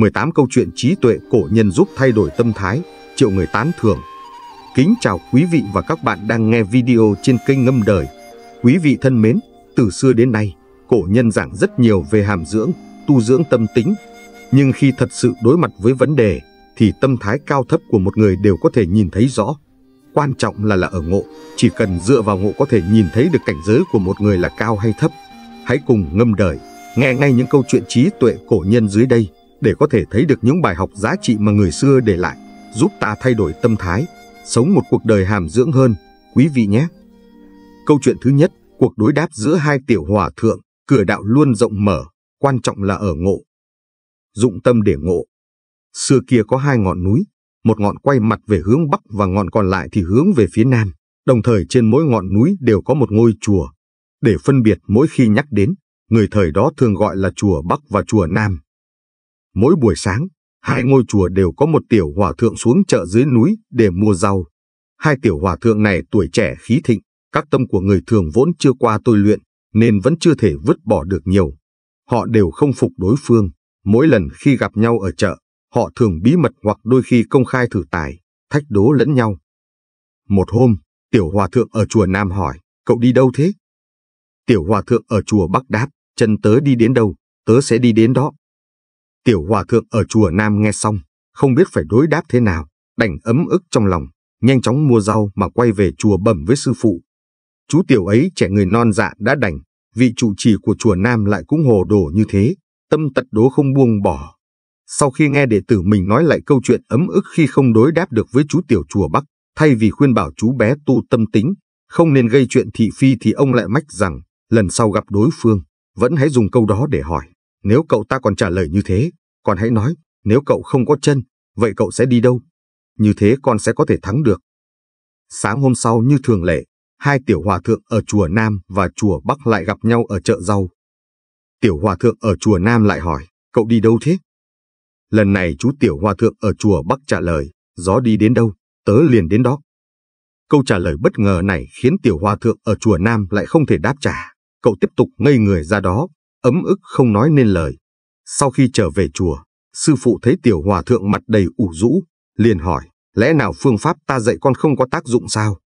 18 câu chuyện trí tuệ cổ nhân giúp thay đổi tâm thái, triệu người tán thưởng. Kính chào quý vị và các bạn đang nghe video trên kênh Ngâm Đời. Quý vị thân mến, từ xưa đến nay, cổ nhân giảng rất nhiều về hàm dưỡng, tu dưỡng tâm tính. Nhưng khi thật sự đối mặt với vấn đề, thì tâm thái cao thấp của một người đều có thể nhìn thấy rõ. Quan trọng là là ở ngộ, chỉ cần dựa vào ngộ có thể nhìn thấy được cảnh giới của một người là cao hay thấp. Hãy cùng ngâm đời, nghe ngay những câu chuyện trí tuệ cổ nhân dưới đây để có thể thấy được những bài học giá trị mà người xưa để lại, giúp ta thay đổi tâm thái, sống một cuộc đời hàm dưỡng hơn, quý vị nhé. Câu chuyện thứ nhất, cuộc đối đáp giữa hai tiểu hòa thượng, cửa đạo luôn rộng mở, quan trọng là ở ngộ. Dụng tâm để ngộ. Xưa kia có hai ngọn núi, một ngọn quay mặt về hướng bắc và ngọn còn lại thì hướng về phía nam. Đồng thời trên mỗi ngọn núi đều có một ngôi chùa. Để phân biệt mỗi khi nhắc đến, người thời đó thường gọi là chùa Bắc và chùa Nam. Mỗi buổi sáng, hai ngôi chùa đều có một tiểu hòa thượng xuống chợ dưới núi để mua rau. Hai tiểu hòa thượng này tuổi trẻ khí thịnh, các tâm của người thường vốn chưa qua tôi luyện, nên vẫn chưa thể vứt bỏ được nhiều. Họ đều không phục đối phương, mỗi lần khi gặp nhau ở chợ, họ thường bí mật hoặc đôi khi công khai thử tài, thách đố lẫn nhau. Một hôm, tiểu hòa thượng ở chùa Nam hỏi, cậu đi đâu thế? Tiểu hòa thượng ở chùa Bắc đáp, chân tớ đi đến đâu, tớ sẽ đi đến đó. Tiểu hòa thượng ở chùa Nam nghe xong, không biết phải đối đáp thế nào, đành ấm ức trong lòng, nhanh chóng mua rau mà quay về chùa bẩm với sư phụ. Chú tiểu ấy trẻ người non dạ đã đành, vị trụ trì của chùa Nam lại cũng hồ đồ như thế, tâm tật đố không buông bỏ. Sau khi nghe đệ tử mình nói lại câu chuyện ấm ức khi không đối đáp được với chú tiểu chùa Bắc, thay vì khuyên bảo chú bé tu tâm tính, không nên gây chuyện thị phi thì ông lại mách rằng, lần sau gặp đối phương, vẫn hãy dùng câu đó để hỏi. Nếu cậu ta còn trả lời như thế, con hãy nói, nếu cậu không có chân, vậy cậu sẽ đi đâu? Như thế con sẽ có thể thắng được. Sáng hôm sau như thường lệ, hai tiểu hòa thượng ở chùa Nam và chùa Bắc lại gặp nhau ở chợ rau. Tiểu hòa thượng ở chùa Nam lại hỏi, cậu đi đâu thế? Lần này chú tiểu hòa thượng ở chùa Bắc trả lời, gió đi đến đâu, tớ liền đến đó. Câu trả lời bất ngờ này khiến tiểu hòa thượng ở chùa Nam lại không thể đáp trả. Cậu tiếp tục ngây người ra đó, ấm ức không nói nên lời. Sau khi trở về chùa, sư phụ thấy tiểu hòa thượng mặt đầy ủ rũ, liền hỏi, lẽ nào phương pháp ta dạy con không có tác dụng sao?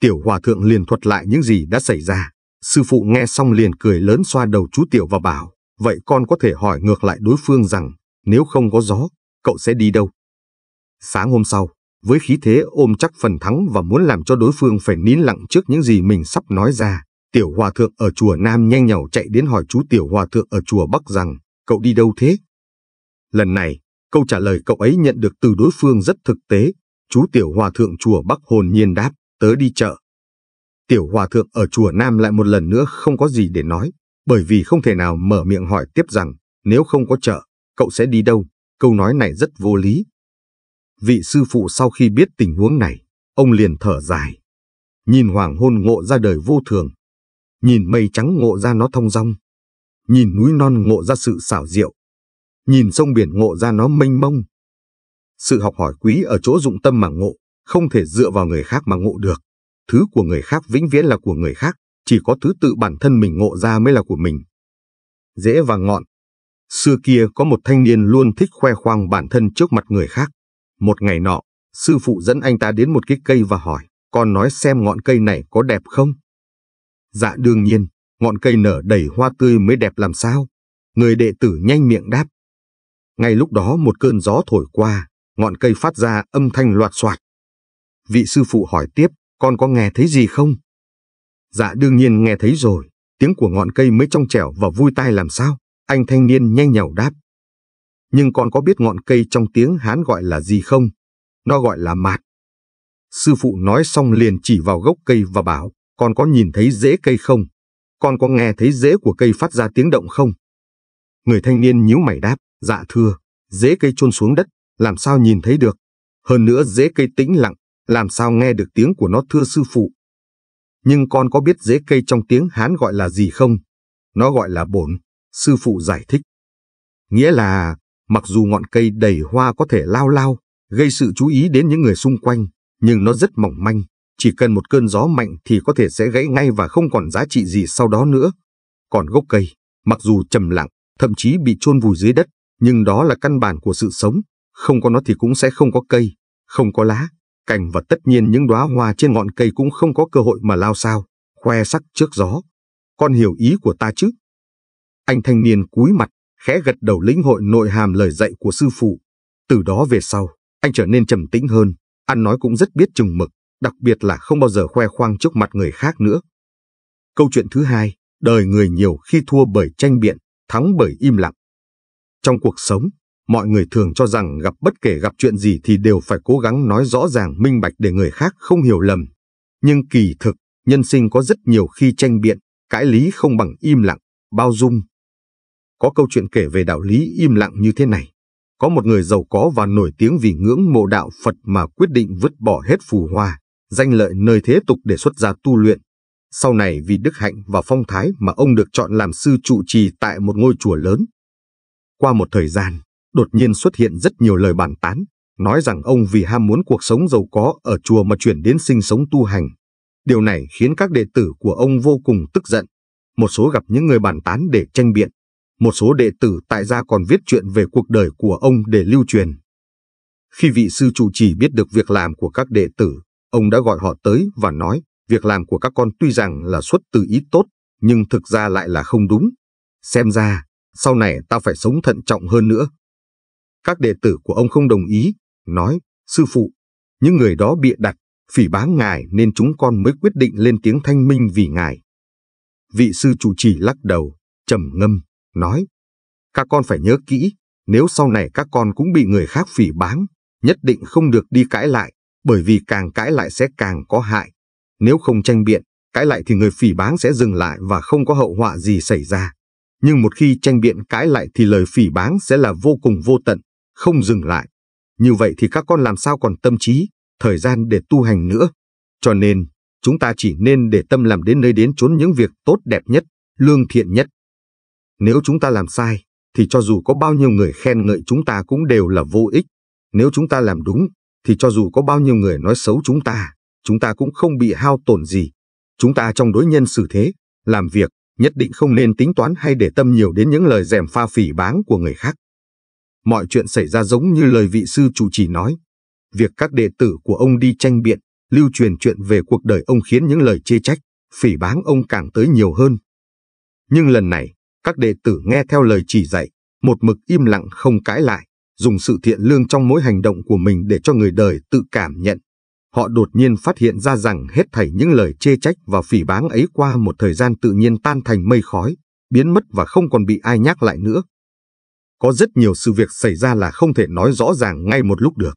Tiểu hòa thượng liền thuật lại những gì đã xảy ra. Sư phụ nghe xong liền cười lớn xoa đầu chú tiểu và bảo, vậy con có thể hỏi ngược lại đối phương rằng, nếu không có gió, cậu sẽ đi đâu? Sáng hôm sau, với khí thế ôm chắc phần thắng và muốn làm cho đối phương phải nín lặng trước những gì mình sắp nói ra, Tiểu Hòa Thượng ở chùa Nam nhanh nhảu chạy đến hỏi chú Tiểu Hòa Thượng ở chùa Bắc rằng, cậu đi đâu thế? Lần này, câu trả lời cậu ấy nhận được từ đối phương rất thực tế. Chú Tiểu Hòa Thượng chùa Bắc hồn nhiên đáp, tớ đi chợ. Tiểu Hòa Thượng ở chùa Nam lại một lần nữa không có gì để nói, bởi vì không thể nào mở miệng hỏi tiếp rằng, nếu không có chợ, cậu sẽ đi đâu? Câu nói này rất vô lý. Vị sư phụ sau khi biết tình huống này, ông liền thở dài. Nhìn hoàng hôn ngộ ra đời vô thường, Nhìn mây trắng ngộ ra nó thông dong. Nhìn núi non ngộ ra sự xảo diệu. Nhìn sông biển ngộ ra nó mênh mông. Sự học hỏi quý ở chỗ dụng tâm mà ngộ, không thể dựa vào người khác mà ngộ được. Thứ của người khác vĩnh viễn là của người khác, chỉ có thứ tự bản thân mình ngộ ra mới là của mình. Dễ và ngọn. Xưa kia có một thanh niên luôn thích khoe khoang bản thân trước mặt người khác. Một ngày nọ, sư phụ dẫn anh ta đến một cái cây và hỏi, con nói xem ngọn cây này có đẹp không? Dạ đương nhiên, ngọn cây nở đầy hoa tươi mới đẹp làm sao? Người đệ tử nhanh miệng đáp. Ngay lúc đó một cơn gió thổi qua, ngọn cây phát ra âm thanh loạt soạt. Vị sư phụ hỏi tiếp, con có nghe thấy gì không? Dạ đương nhiên nghe thấy rồi, tiếng của ngọn cây mới trong trẻo và vui tai làm sao? Anh thanh niên nhanh nhào đáp. Nhưng con có biết ngọn cây trong tiếng Hán gọi là gì không? Nó gọi là mạt. Sư phụ nói xong liền chỉ vào gốc cây và bảo, con có nhìn thấy rễ cây không? Con có nghe thấy rễ của cây phát ra tiếng động không? Người thanh niên nhíu mày đáp, dạ thưa, rễ cây chôn xuống đất, làm sao nhìn thấy được? Hơn nữa rễ cây tĩnh lặng, làm sao nghe được tiếng của nó thưa sư phụ? Nhưng con có biết rễ cây trong tiếng Hán gọi là gì không? Nó gọi là bổn, sư phụ giải thích. Nghĩa là, mặc dù ngọn cây đầy hoa có thể lao lao, gây sự chú ý đến những người xung quanh, nhưng nó rất mỏng manh, chỉ cần một cơn gió mạnh thì có thể sẽ gãy ngay và không còn giá trị gì sau đó nữa. Còn gốc cây, mặc dù trầm lặng, thậm chí bị chôn vùi dưới đất, nhưng đó là căn bản của sự sống, không có nó thì cũng sẽ không có cây, không có lá, cành và tất nhiên những đóa hoa trên ngọn cây cũng không có cơ hội mà lao sao, khoe sắc trước gió. Con hiểu ý của ta chứ? Anh thanh niên cúi mặt, khẽ gật đầu lĩnh hội nội hàm lời dạy của sư phụ. Từ đó về sau, anh trở nên trầm tĩnh hơn, ăn nói cũng rất biết chừng mực, đặc biệt là không bao giờ khoe khoang trước mặt người khác nữa. Câu chuyện thứ hai, đời người nhiều khi thua bởi tranh biện, thắng bởi im lặng. Trong cuộc sống, mọi người thường cho rằng gặp bất kể gặp chuyện gì thì đều phải cố gắng nói rõ ràng minh bạch để người khác không hiểu lầm. Nhưng kỳ thực, nhân sinh có rất nhiều khi tranh biện, cãi lý không bằng im lặng, bao dung. Có câu chuyện kể về đạo lý im lặng như thế này. Có một người giàu có và nổi tiếng vì ngưỡng mộ đạo Phật mà quyết định vứt bỏ hết phù hoa, danh lợi nơi thế tục để xuất gia tu luyện. Sau này vì đức hạnh và phong thái mà ông được chọn làm sư trụ trì tại một ngôi chùa lớn. Qua một thời gian, đột nhiên xuất hiện rất nhiều lời bàn tán, nói rằng ông vì ham muốn cuộc sống giàu có ở chùa mà chuyển đến sinh sống tu hành. Điều này khiến các đệ tử của ông vô cùng tức giận. Một số gặp những người bàn tán để tranh biện. Một số đệ tử tại gia còn viết chuyện về cuộc đời của ông để lưu truyền. Khi vị sư trụ trì biết được việc làm của các đệ tử, Ông đã gọi họ tới và nói, việc làm của các con tuy rằng là xuất từ ý tốt, nhưng thực ra lại là không đúng. Xem ra, sau này ta phải sống thận trọng hơn nữa. Các đệ tử của ông không đồng ý, nói, sư phụ, những người đó bịa đặt, phỉ báng ngài nên chúng con mới quyết định lên tiếng thanh minh vì ngài. Vị sư chủ trì lắc đầu, trầm ngâm, nói, các con phải nhớ kỹ, nếu sau này các con cũng bị người khác phỉ báng, nhất định không được đi cãi lại, bởi vì càng cãi lại sẽ càng có hại. Nếu không tranh biện, cãi lại thì người phỉ báng sẽ dừng lại và không có hậu họa gì xảy ra. Nhưng một khi tranh biện cãi lại thì lời phỉ báng sẽ là vô cùng vô tận, không dừng lại. Như vậy thì các con làm sao còn tâm trí, thời gian để tu hành nữa. Cho nên, chúng ta chỉ nên để tâm làm đến nơi đến chốn những việc tốt đẹp nhất, lương thiện nhất. Nếu chúng ta làm sai, thì cho dù có bao nhiêu người khen ngợi chúng ta cũng đều là vô ích. Nếu chúng ta làm đúng, thì cho dù có bao nhiêu người nói xấu chúng ta, chúng ta cũng không bị hao tổn gì. Chúng ta trong đối nhân xử thế, làm việc, nhất định không nên tính toán hay để tâm nhiều đến những lời dèm pha phỉ báng của người khác. Mọi chuyện xảy ra giống như lời vị sư chủ trì nói. Việc các đệ tử của ông đi tranh biện, lưu truyền chuyện về cuộc đời ông khiến những lời chê trách, phỉ báng ông càng tới nhiều hơn. Nhưng lần này, các đệ tử nghe theo lời chỉ dạy, một mực im lặng không cãi lại dùng sự thiện lương trong mỗi hành động của mình để cho người đời tự cảm nhận. Họ đột nhiên phát hiện ra rằng hết thảy những lời chê trách và phỉ báng ấy qua một thời gian tự nhiên tan thành mây khói, biến mất và không còn bị ai nhắc lại nữa. Có rất nhiều sự việc xảy ra là không thể nói rõ ràng ngay một lúc được,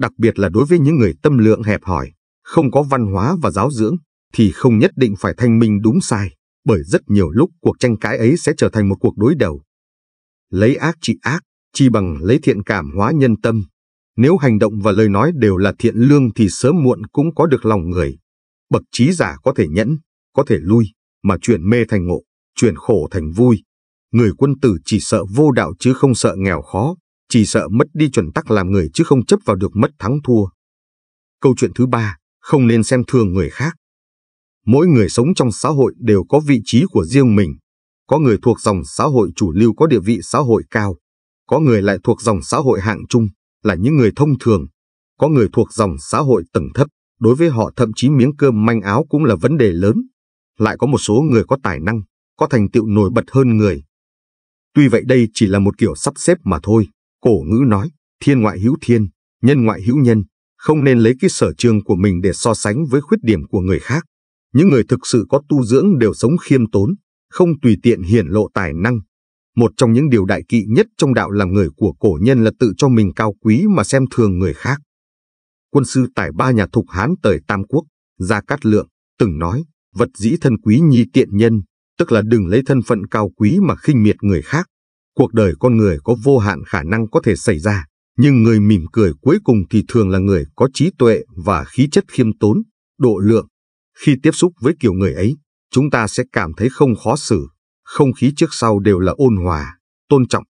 đặc biệt là đối với những người tâm lượng hẹp hòi, không có văn hóa và giáo dưỡng, thì không nhất định phải thanh minh đúng sai, bởi rất nhiều lúc cuộc tranh cãi ấy sẽ trở thành một cuộc đối đầu. Lấy ác trị ác, chi bằng lấy thiện cảm hóa nhân tâm, nếu hành động và lời nói đều là thiện lương thì sớm muộn cũng có được lòng người. Bậc trí giả có thể nhẫn, có thể lui, mà chuyển mê thành ngộ, chuyển khổ thành vui. Người quân tử chỉ sợ vô đạo chứ không sợ nghèo khó, chỉ sợ mất đi chuẩn tắc làm người chứ không chấp vào được mất thắng thua. Câu chuyện thứ ba, không nên xem thường người khác. Mỗi người sống trong xã hội đều có vị trí của riêng mình. Có người thuộc dòng xã hội chủ lưu có địa vị xã hội cao, có người lại thuộc dòng xã hội hạng trung, là những người thông thường, có người thuộc dòng xã hội tầng thấp, đối với họ thậm chí miếng cơm manh áo cũng là vấn đề lớn. Lại có một số người có tài năng, có thành tựu nổi bật hơn người. Tuy vậy đây chỉ là một kiểu sắp xếp mà thôi, cổ ngữ nói, thiên ngoại hữu thiên, nhân ngoại hữu nhân, không nên lấy cái sở trường của mình để so sánh với khuyết điểm của người khác. Những người thực sự có tu dưỡng đều sống khiêm tốn, không tùy tiện hiển lộ tài năng, một trong những điều đại kỵ nhất trong đạo làm người của cổ nhân là tự cho mình cao quý mà xem thường người khác. Quân sư tải ba nhà thục Hán tới Tam Quốc, Gia Cát Lượng, từng nói, vật dĩ thân quý nhi tiện nhân, tức là đừng lấy thân phận cao quý mà khinh miệt người khác. Cuộc đời con người có vô hạn khả năng có thể xảy ra, nhưng người mỉm cười cuối cùng thì thường là người có trí tuệ và khí chất khiêm tốn, độ lượng. Khi tiếp xúc với kiểu người ấy, chúng ta sẽ cảm thấy không khó xử không khí trước sau đều là ôn hòa, tôn trọng.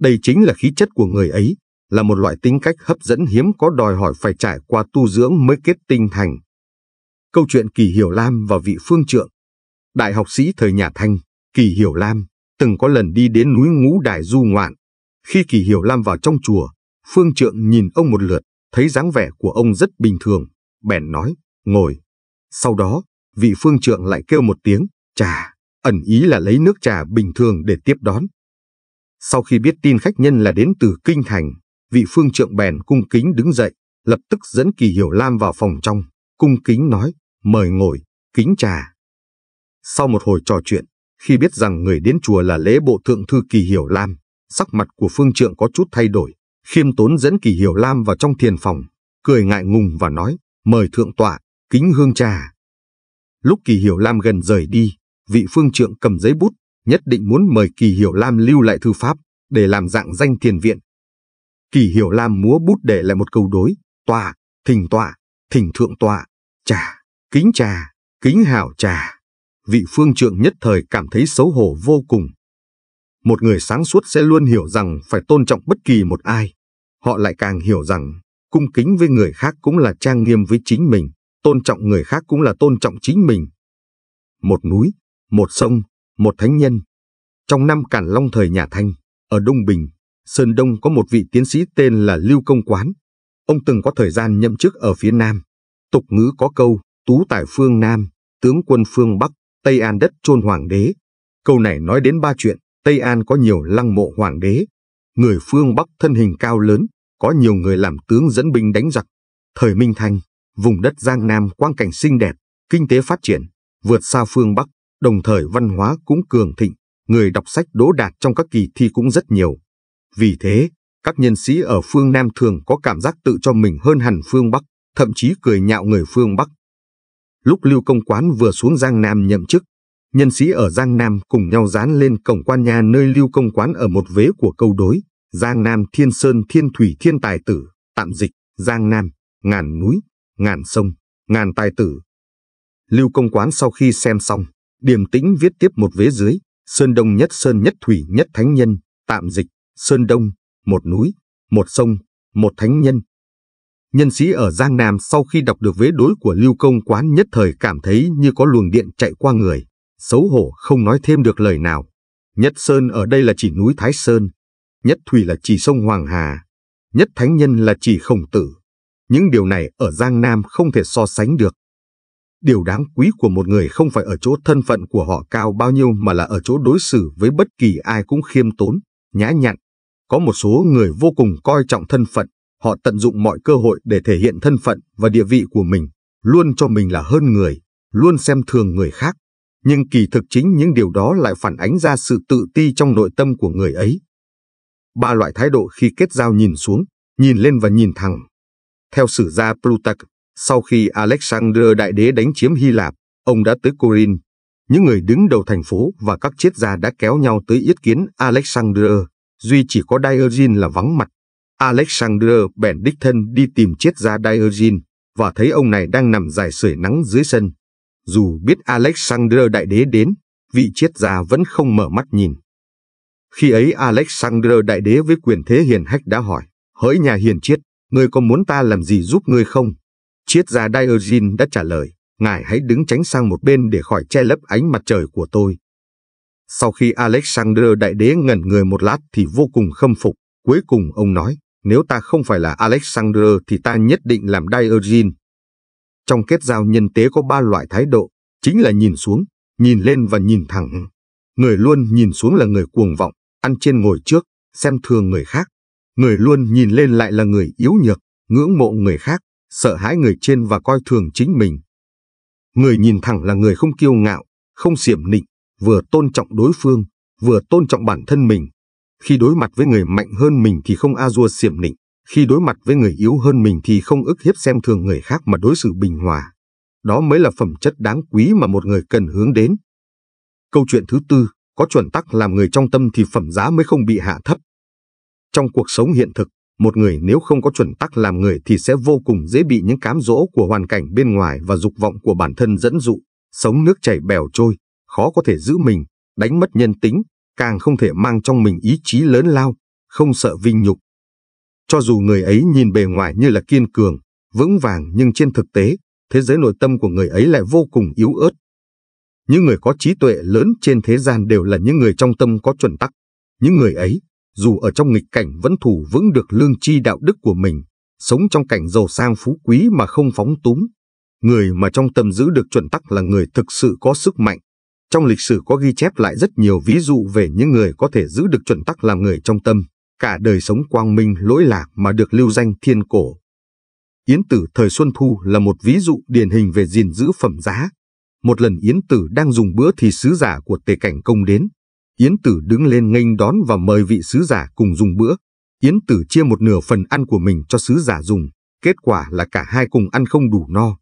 Đây chính là khí chất của người ấy, là một loại tính cách hấp dẫn hiếm có đòi hỏi phải trải qua tu dưỡng mới kết tinh thành. Câu chuyện Kỳ Hiểu Lam và vị phương trượng Đại học sĩ thời nhà Thanh, Kỳ Hiểu Lam, từng có lần đi đến núi Ngũ Đài du ngoạn. Khi Kỳ Hiểu Lam vào trong chùa, phương trượng nhìn ông một lượt, thấy dáng vẻ của ông rất bình thường, bèn nói, ngồi. Sau đó, vị phương trượng lại kêu một tiếng, trà ẩn ý là lấy nước trà bình thường để tiếp đón. Sau khi biết tin khách nhân là đến từ Kinh Thành, vị phương trượng bèn cung kính đứng dậy, lập tức dẫn Kỳ Hiểu Lam vào phòng trong, cung kính nói, mời ngồi, kính trà. Sau một hồi trò chuyện, khi biết rằng người đến chùa là lễ bộ thượng thư Kỳ Hiểu Lam, sắc mặt của phương trượng có chút thay đổi, khiêm tốn dẫn Kỳ Hiểu Lam vào trong thiền phòng, cười ngại ngùng và nói, mời thượng tọa, kính hương trà. Lúc Kỳ Hiểu Lam gần rời đi, vị phương trượng cầm giấy bút, nhất định muốn mời Kỳ Hiểu Lam lưu lại thư pháp để làm dạng danh thiền viện. Kỳ Hiểu Lam múa bút để lại một câu đối, tòa, thỉnh tòa, thỉnh thượng tòa, trà, kính trà, kính hảo trà. Vị phương trượng nhất thời cảm thấy xấu hổ vô cùng. Một người sáng suốt sẽ luôn hiểu rằng phải tôn trọng bất kỳ một ai. Họ lại càng hiểu rằng cung kính với người khác cũng là trang nghiêm với chính mình, tôn trọng người khác cũng là tôn trọng chính mình. Một núi, một sông, một thánh nhân. Trong năm Cản Long thời nhà Thanh, ở Đông Bình, Sơn Đông có một vị tiến sĩ tên là Lưu Công Quán. Ông từng có thời gian nhậm chức ở phía Nam. Tục ngữ có câu, tú tài phương Nam, tướng quân phương Bắc, Tây An đất chôn hoàng đế. Câu này nói đến ba chuyện, Tây An có nhiều lăng mộ hoàng đế. Người phương Bắc thân hình cao lớn, có nhiều người làm tướng dẫn binh đánh giặc. Thời Minh Thanh, vùng đất Giang Nam quang cảnh xinh đẹp, kinh tế phát triển, vượt xa phương Bắc, Đồng thời văn hóa cũng cường thịnh, người đọc sách đỗ đạt trong các kỳ thi cũng rất nhiều. Vì thế, các nhân sĩ ở phương Nam thường có cảm giác tự cho mình hơn hẳn phương Bắc, thậm chí cười nhạo người phương Bắc. Lúc Lưu Công Quán vừa xuống Giang Nam nhậm chức, nhân sĩ ở Giang Nam cùng nhau dán lên cổng quan nhà nơi Lưu Công Quán ở một vế của câu đối, Giang Nam Thiên Sơn Thiên Thủy Thiên Tài Tử, tạm dịch, Giang Nam, ngàn núi, ngàn sông, ngàn tài tử. Lưu Công Quán sau khi xem xong, Điềm tĩnh viết tiếp một vế dưới, Sơn Đông nhất Sơn nhất Thủy nhất Thánh Nhân, tạm dịch, Sơn Đông, một núi, một sông, một thánh nhân. Nhân sĩ ở Giang Nam sau khi đọc được vế đối của Lưu Công Quán nhất thời cảm thấy như có luồng điện chạy qua người, xấu hổ không nói thêm được lời nào. Nhất Sơn ở đây là chỉ núi Thái Sơn, nhất Thủy là chỉ sông Hoàng Hà, nhất Thánh Nhân là chỉ khổng tử. Những điều này ở Giang Nam không thể so sánh được. Điều đáng quý của một người không phải ở chỗ thân phận của họ cao bao nhiêu mà là ở chỗ đối xử với bất kỳ ai cũng khiêm tốn, nhã nhặn. Có một số người vô cùng coi trọng thân phận, họ tận dụng mọi cơ hội để thể hiện thân phận và địa vị của mình, luôn cho mình là hơn người, luôn xem thường người khác. Nhưng kỳ thực chính những điều đó lại phản ánh ra sự tự ti trong nội tâm của người ấy. Ba loại thái độ khi kết giao nhìn xuống, nhìn lên và nhìn thẳng. Theo sử gia Plutarch, sau khi Alexander Đại Đế đánh chiếm Hy Lạp, ông đã tới Corinth. Những người đứng đầu thành phố và các triết gia đã kéo nhau tới yết kiến Alexander, duy chỉ có Diogenes là vắng mặt. Alexander bèn đích thân đi tìm triết gia Diogenes và thấy ông này đang nằm dài sưởi nắng dưới sân. Dù biết Alexander Đại Đế đến, vị triết gia vẫn không mở mắt nhìn. Khi ấy Alexander Đại Đế với quyền thế hiền hách đã hỏi, hỡi nhà hiền triết, ngươi có muốn ta làm gì giúp ngươi không? Triết gia Diogen đã trả lời, ngài hãy đứng tránh sang một bên để khỏi che lấp ánh mặt trời của tôi. Sau khi Alexander Đại Đế ngẩn người một lát thì vô cùng khâm phục, cuối cùng ông nói, nếu ta không phải là Alexander thì ta nhất định làm Diogen. Trong kết giao nhân tế có ba loại thái độ, chính là nhìn xuống, nhìn lên và nhìn thẳng. Người luôn nhìn xuống là người cuồng vọng, ăn trên ngồi trước, xem thường người khác. Người luôn nhìn lên lại là người yếu nhược, ngưỡng mộ người khác, sợ hãi người trên và coi thường chính mình. Người nhìn thẳng là người không kiêu ngạo, không xiểm nịnh, vừa tôn trọng đối phương, vừa tôn trọng bản thân mình. Khi đối mặt với người mạnh hơn mình thì không a dua xiểm nịnh, khi đối mặt với người yếu hơn mình thì không ức hiếp xem thường người khác mà đối xử bình hòa. Đó mới là phẩm chất đáng quý mà một người cần hướng đến. Câu chuyện thứ tư, có chuẩn tắc làm người trong tâm thì phẩm giá mới không bị hạ thấp. Trong cuộc sống hiện thực, một người nếu không có chuẩn tắc làm người thì sẽ vô cùng dễ bị những cám dỗ của hoàn cảnh bên ngoài và dục vọng của bản thân dẫn dụ, sống nước chảy bèo trôi, khó có thể giữ mình, đánh mất nhân tính, càng không thể mang trong mình ý chí lớn lao, không sợ vinh nhục. Cho dù người ấy nhìn bề ngoài như là kiên cường, vững vàng nhưng trên thực tế, thế giới nội tâm của người ấy lại vô cùng yếu ớt. Những người có trí tuệ lớn trên thế gian đều là những người trong tâm có chuẩn tắc. Những người ấy dù ở trong nghịch cảnh vẫn thủ vững được lương tri đạo đức của mình, sống trong cảnh giàu sang phú quý mà không phóng túng. Người mà trong tâm giữ được chuẩn tắc là người thực sự có sức mạnh. Trong lịch sử có ghi chép lại rất nhiều ví dụ về những người có thể giữ được chuẩn tắc làm người trong tâm, cả đời sống quang minh lỗi lạc mà được lưu danh thiên cổ. Yến Tử thời Xuân Thu là một ví dụ điển hình về gìn giữ phẩm giá. Một lần Yến Tử đang dùng bữa thì sứ giả của Tề Cảnh Công đến, Yến Tử đứng lên nghênh đón và mời vị sứ giả cùng dùng bữa. Yến Tử chia một nửa phần ăn của mình cho sứ giả dùng, kết quả là cả hai cùng ăn không đủ no.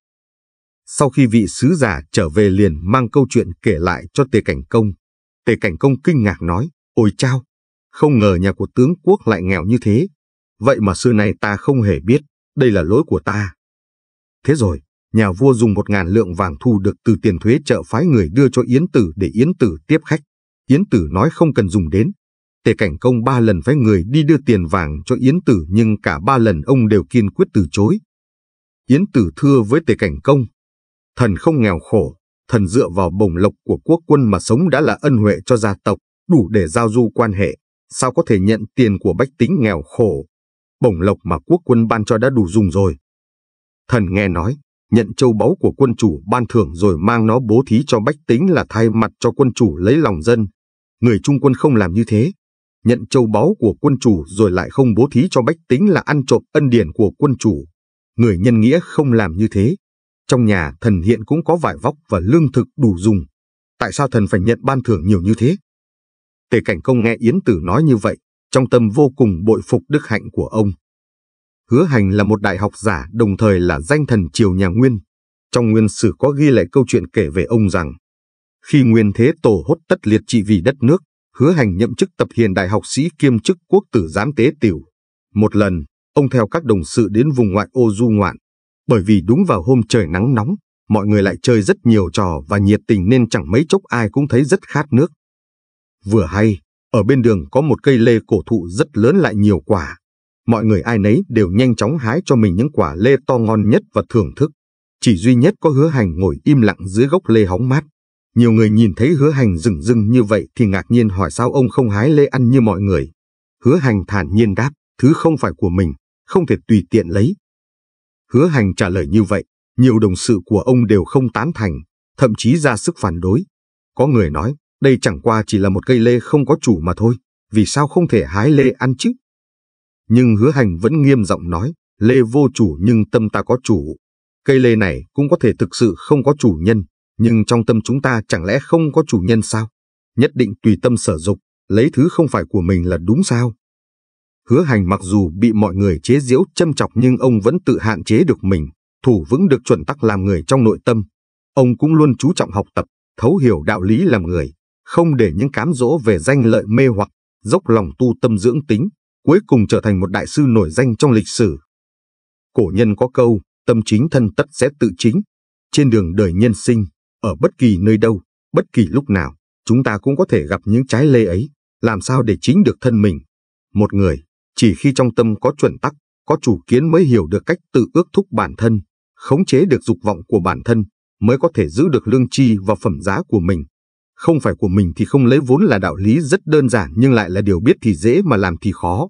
Sau khi vị sứ giả trở về liền mang câu chuyện kể lại cho Tề Cảnh Công. Tề Cảnh Công kinh ngạc nói, ôi chao, không ngờ nhà của tướng quốc lại nghèo như thế. Vậy mà xưa nay ta không hề biết, đây là lỗi của ta. Thế rồi, nhà vua dùng một ngàn lượng vàng thu được từ tiền thuế chợ phái người đưa cho Yến Tử để Yến Tử tiếp khách. Yến Tử nói không cần dùng đến. Tề Cảnh Công ba lần phái người đi đưa tiền vàng cho Yến Tử nhưng cả ba lần ông đều kiên quyết từ chối. Yến Tử thưa với Tề Cảnh Công, thần không nghèo khổ, thần dựa vào bổng lộc của quốc quân mà sống đã là ân huệ cho gia tộc, đủ để giao du quan hệ, sao có thể nhận tiền của bách tính nghèo khổ. Bổng lộc mà quốc quân ban cho đã đủ dùng rồi. Thần nghe nói, nhận châu báu của quân chủ ban thưởng rồi mang nó bố thí cho bách tính là thay mặt cho quân chủ lấy lòng dân, người trung quân không làm như thế. Nhận châu báu của quân chủ rồi lại không bố thí cho bách tính là ăn trộm ân điển của quân chủ. Người nhân nghĩa không làm như thế. Trong nhà thần hiện cũng có vải vóc và lương thực đủ dùng. Tại sao thần phải nhận ban thưởng nhiều như thế? Tề Cảnh Công nghe Yến Tử nói như vậy, trong tâm vô cùng bội phục đức hạnh của ông. Hứa Hành là một đại học giả đồng thời là danh thần triều nhà Nguyên. Trong nguyên sử có ghi lại câu chuyện kể về ông rằng khi Nguyên Thế Tổ hốt tất liệt trị vì đất nước, hứa hành nhậm chức tập hiền đại học sĩ kiêm chức quốc tử giám tế tiểu. Một lần, ông theo các đồng sự đến vùng ngoại ô du ngoạn. Bởi vì đúng vào hôm trời nắng nóng, mọi người lại chơi rất nhiều trò và nhiệt tình nên chẳng mấy chốc ai cũng thấy rất khát nước. Vừa hay, ở bên đường có một cây lê cổ thụ rất lớn lại nhiều quả. Mọi người ai nấy đều nhanh chóng hái cho mình những quả lê to ngon nhất và thưởng thức. Chỉ duy nhất có hứa hành ngồi im lặng dưới gốc lê hóng mát. Nhiều người nhìn thấy hứa hành rừng rừng như vậy thì ngạc nhiên hỏi sao ông không hái lê ăn như mọi người. Hứa hành thản nhiên đáp, thứ không phải của mình, không thể tùy tiện lấy. Hứa hành trả lời như vậy, nhiều đồng sự của ông đều không tán thành, thậm chí ra sức phản đối. Có người nói, đây chẳng qua chỉ là một cây lê không có chủ mà thôi, vì sao không thể hái lê ăn chứ? Nhưng hứa hành vẫn nghiêm giọng nói, lê vô chủ nhưng tâm ta có chủ. Cây lê này cũng có thể thực sự không có chủ nhân, nhưng trong tâm chúng ta chẳng lẽ không có chủ nhân sao? Nhất định tùy tâm sở dục, lấy thứ không phải của mình là đúng sao? Hứa hành mặc dù bị mọi người chế giễu châm chọc nhưng ông vẫn tự hạn chế được mình, thủ vững được chuẩn tắc làm người trong nội tâm. Ông cũng luôn chú trọng học tập, thấu hiểu đạo lý làm người, không để những cám dỗ về danh lợi mê hoặc, dốc lòng tu tâm dưỡng tính, cuối cùng trở thành một đại sư nổi danh trong lịch sử. Cổ nhân có câu, tâm chính thân tất sẽ tự chính. Trên đường đời nhân sinh, ở bất kỳ nơi đâu, bất kỳ lúc nào, chúng ta cũng có thể gặp những trái lê ấy, làm sao để chính được thân mình. Một người, chỉ khi trong tâm có chuẩn tắc, có chủ kiến mới hiểu được cách tự ước thúc bản thân, khống chế được dục vọng của bản thân, mới có thể giữ được lương tri và phẩm giá của mình. Không phải của mình thì không lấy vốn là đạo lý rất đơn giản nhưng lại là điều biết thì dễ mà làm thì khó.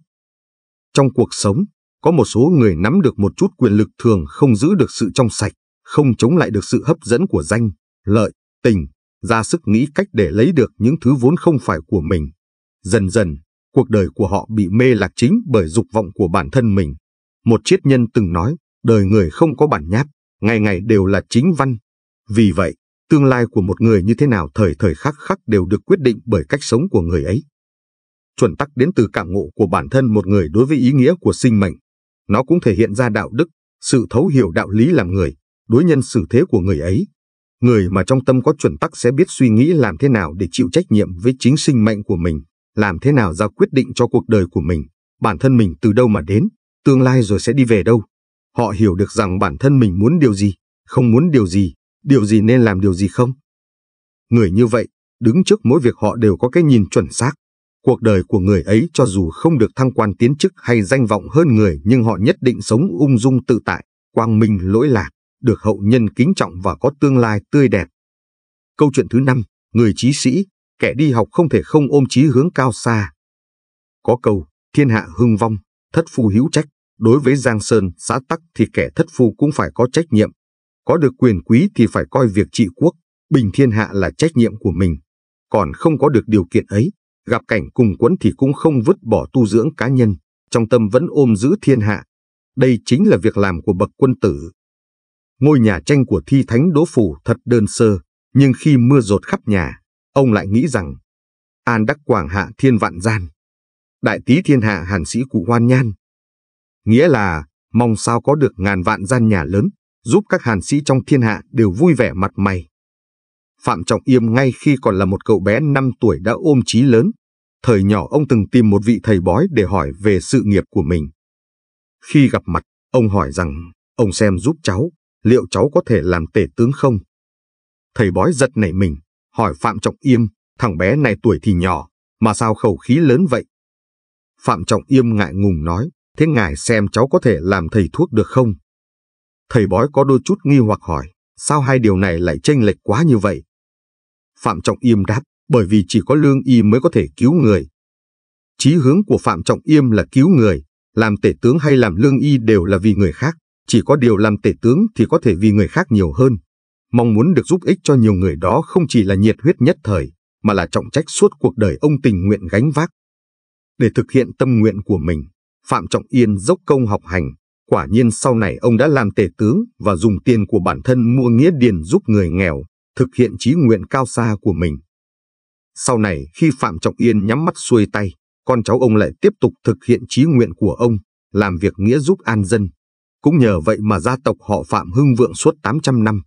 Trong cuộc sống, có một số người nắm được một chút quyền lực thường không giữ được sự trong sạch, không chống lại được sự hấp dẫn của danh, lợi, tình, ra sức nghĩ cách để lấy được những thứ vốn không phải của mình. Dần dần, cuộc đời của họ bị mê lạc chính bởi dục vọng của bản thân mình. Một triết nhân từng nói, đời người không có bản nháp, ngày ngày đều là chính văn. Vì vậy, tương lai của một người như thế nào thời thời khắc khắc đều được quyết định bởi cách sống của người ấy. Chuẩn tắc đến từ cảm ngộ của bản thân một người đối với ý nghĩa của sinh mệnh. Nó cũng thể hiện ra đạo đức, sự thấu hiểu đạo lý làm người, đối nhân xử thế của người ấy, Người mà trong tâm có chuẩn tắc sẽ biết suy nghĩ làm thế nào để chịu trách nhiệm với chính sinh mệnh của mình, làm thế nào ra quyết định cho cuộc đời của mình, bản thân mình từ đâu mà đến, tương lai rồi sẽ đi về đâu. Họ hiểu được rằng bản thân mình muốn điều gì, không muốn điều gì, điều gì nên làm điều gì không. Người như vậy, đứng trước mỗi việc họ đều có cái nhìn chuẩn xác. Cuộc đời của người ấy cho dù không được thăng quan tiến chức hay danh vọng hơn người nhưng họ nhất định sống ung dung tự tại, quang minh lỗi lạc được hậu nhân kính trọng và có tương lai tươi đẹp. Câu chuyện thứ năm, người trí sĩ, kẻ đi học không thể không ôm chí hướng cao xa. Có câu, thiên hạ hưng vong, thất phu hữu trách, đối với Giang Sơn, xã Tắc thì kẻ thất phu cũng phải có trách nhiệm. Có được quyền quý thì phải coi việc trị quốc, bình thiên hạ là trách nhiệm của mình. Còn không có được điều kiện ấy, gặp cảnh cùng quấn thì cũng không vứt bỏ tu dưỡng cá nhân, trong tâm vẫn ôm giữ thiên hạ. Đây chính là việc làm của bậc quân tử. Ngôi nhà tranh của thi thánh Đỗ Phủ thật đơn sơ, nhưng khi mưa rột khắp nhà, ông lại nghĩ rằng An đắc quảng hạ thiên vạn gian, đại tý thiên hạ hàn sĩ cụ hoan nhan. Nghĩa là mong sao có được ngàn vạn gian nhà lớn, giúp các hàn sĩ trong thiên hạ đều vui vẻ mặt mày. Phạm Trọng Yêm ngay khi còn là một cậu bé 5 tuổi đã ôm chí lớn. Thời nhỏ ông từng tìm một vị thầy bói để hỏi về sự nghiệp của mình. Khi gặp mặt, ông hỏi rằng, ông xem giúp cháu, liệu cháu có thể làm tể tướng không? Thầy bói giật nảy mình, hỏi Phạm Trọng Yêm, thằng bé này tuổi thì nhỏ, mà sao khẩu khí lớn vậy? Phạm Trọng Yêm ngại ngùng nói, thế ngài xem cháu có thể làm thầy thuốc được không? Thầy bói có đôi chút nghi hoặc hỏi, sao hai điều này lại chênh lệch quá như vậy? Phạm Trọng Yêm đáp, bởi vì chỉ có lương y mới có thể cứu người. Chí hướng của Phạm Trọng Yêm là cứu người, làm tể tướng hay làm lương y đều là vì người khác, chỉ có điều làm tể tướng thì có thể vì người khác nhiều hơn. Mong muốn được giúp ích cho nhiều người đó không chỉ là nhiệt huyết nhất thời, mà là trọng trách suốt cuộc đời ông tình nguyện gánh vác. Để thực hiện tâm nguyện của mình, Phạm Trọng Yên dốc công học hành. Quả nhiên sau này ông đã làm tể tướng và dùng tiền của bản thân mua nghĩa điền giúp người nghèo, thực hiện trí nguyện cao xa của mình. Sau này khi Phạm Trọng Yên nhắm mắt xuôi tay, con cháu ông lại tiếp tục thực hiện trí nguyện của ông, làm việc nghĩa giúp an dân, cũng nhờ vậy mà gia tộc họ Phạm hưng vượng suốt 800 năm.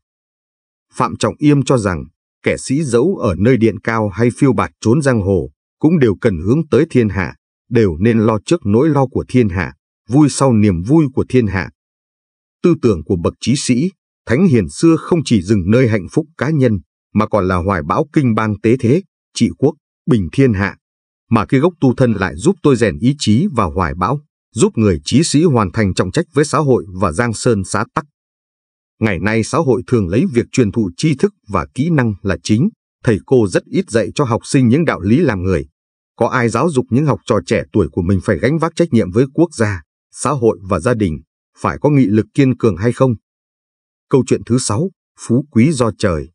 Phạm Trọng Yêm cho rằng, kẻ sĩ giấu ở nơi điện cao hay phiêu bạt trốn giang hồ cũng đều cần hướng tới thiên hạ, đều nên lo trước nỗi lo của thiên hạ, vui sau niềm vui của thiên hạ. Tư tưởng của bậc trí sĩ, thánh hiền xưa không chỉ dừng nơi hạnh phúc cá nhân, mà còn là hoài bão kinh bang tế thế, trị quốc, bình thiên hạ, mà cái gốc tu thân lại giúp tôi rèn ý chí và hoài bão giúp người trí sĩ hoàn thành trọng trách với xã hội và giang sơn xá tắc. Ngày nay xã hội thường lấy việc truyền thụ tri thức và kỹ năng là chính, thầy cô rất ít dạy cho học sinh những đạo lý làm người. Có ai giáo dục những học trò trẻ tuổi của mình phải gánh vác trách nhiệm với quốc gia, xã hội và gia đình, phải có nghị lực kiên cường hay không? Câu chuyện thứ sáu Phú quý do trời.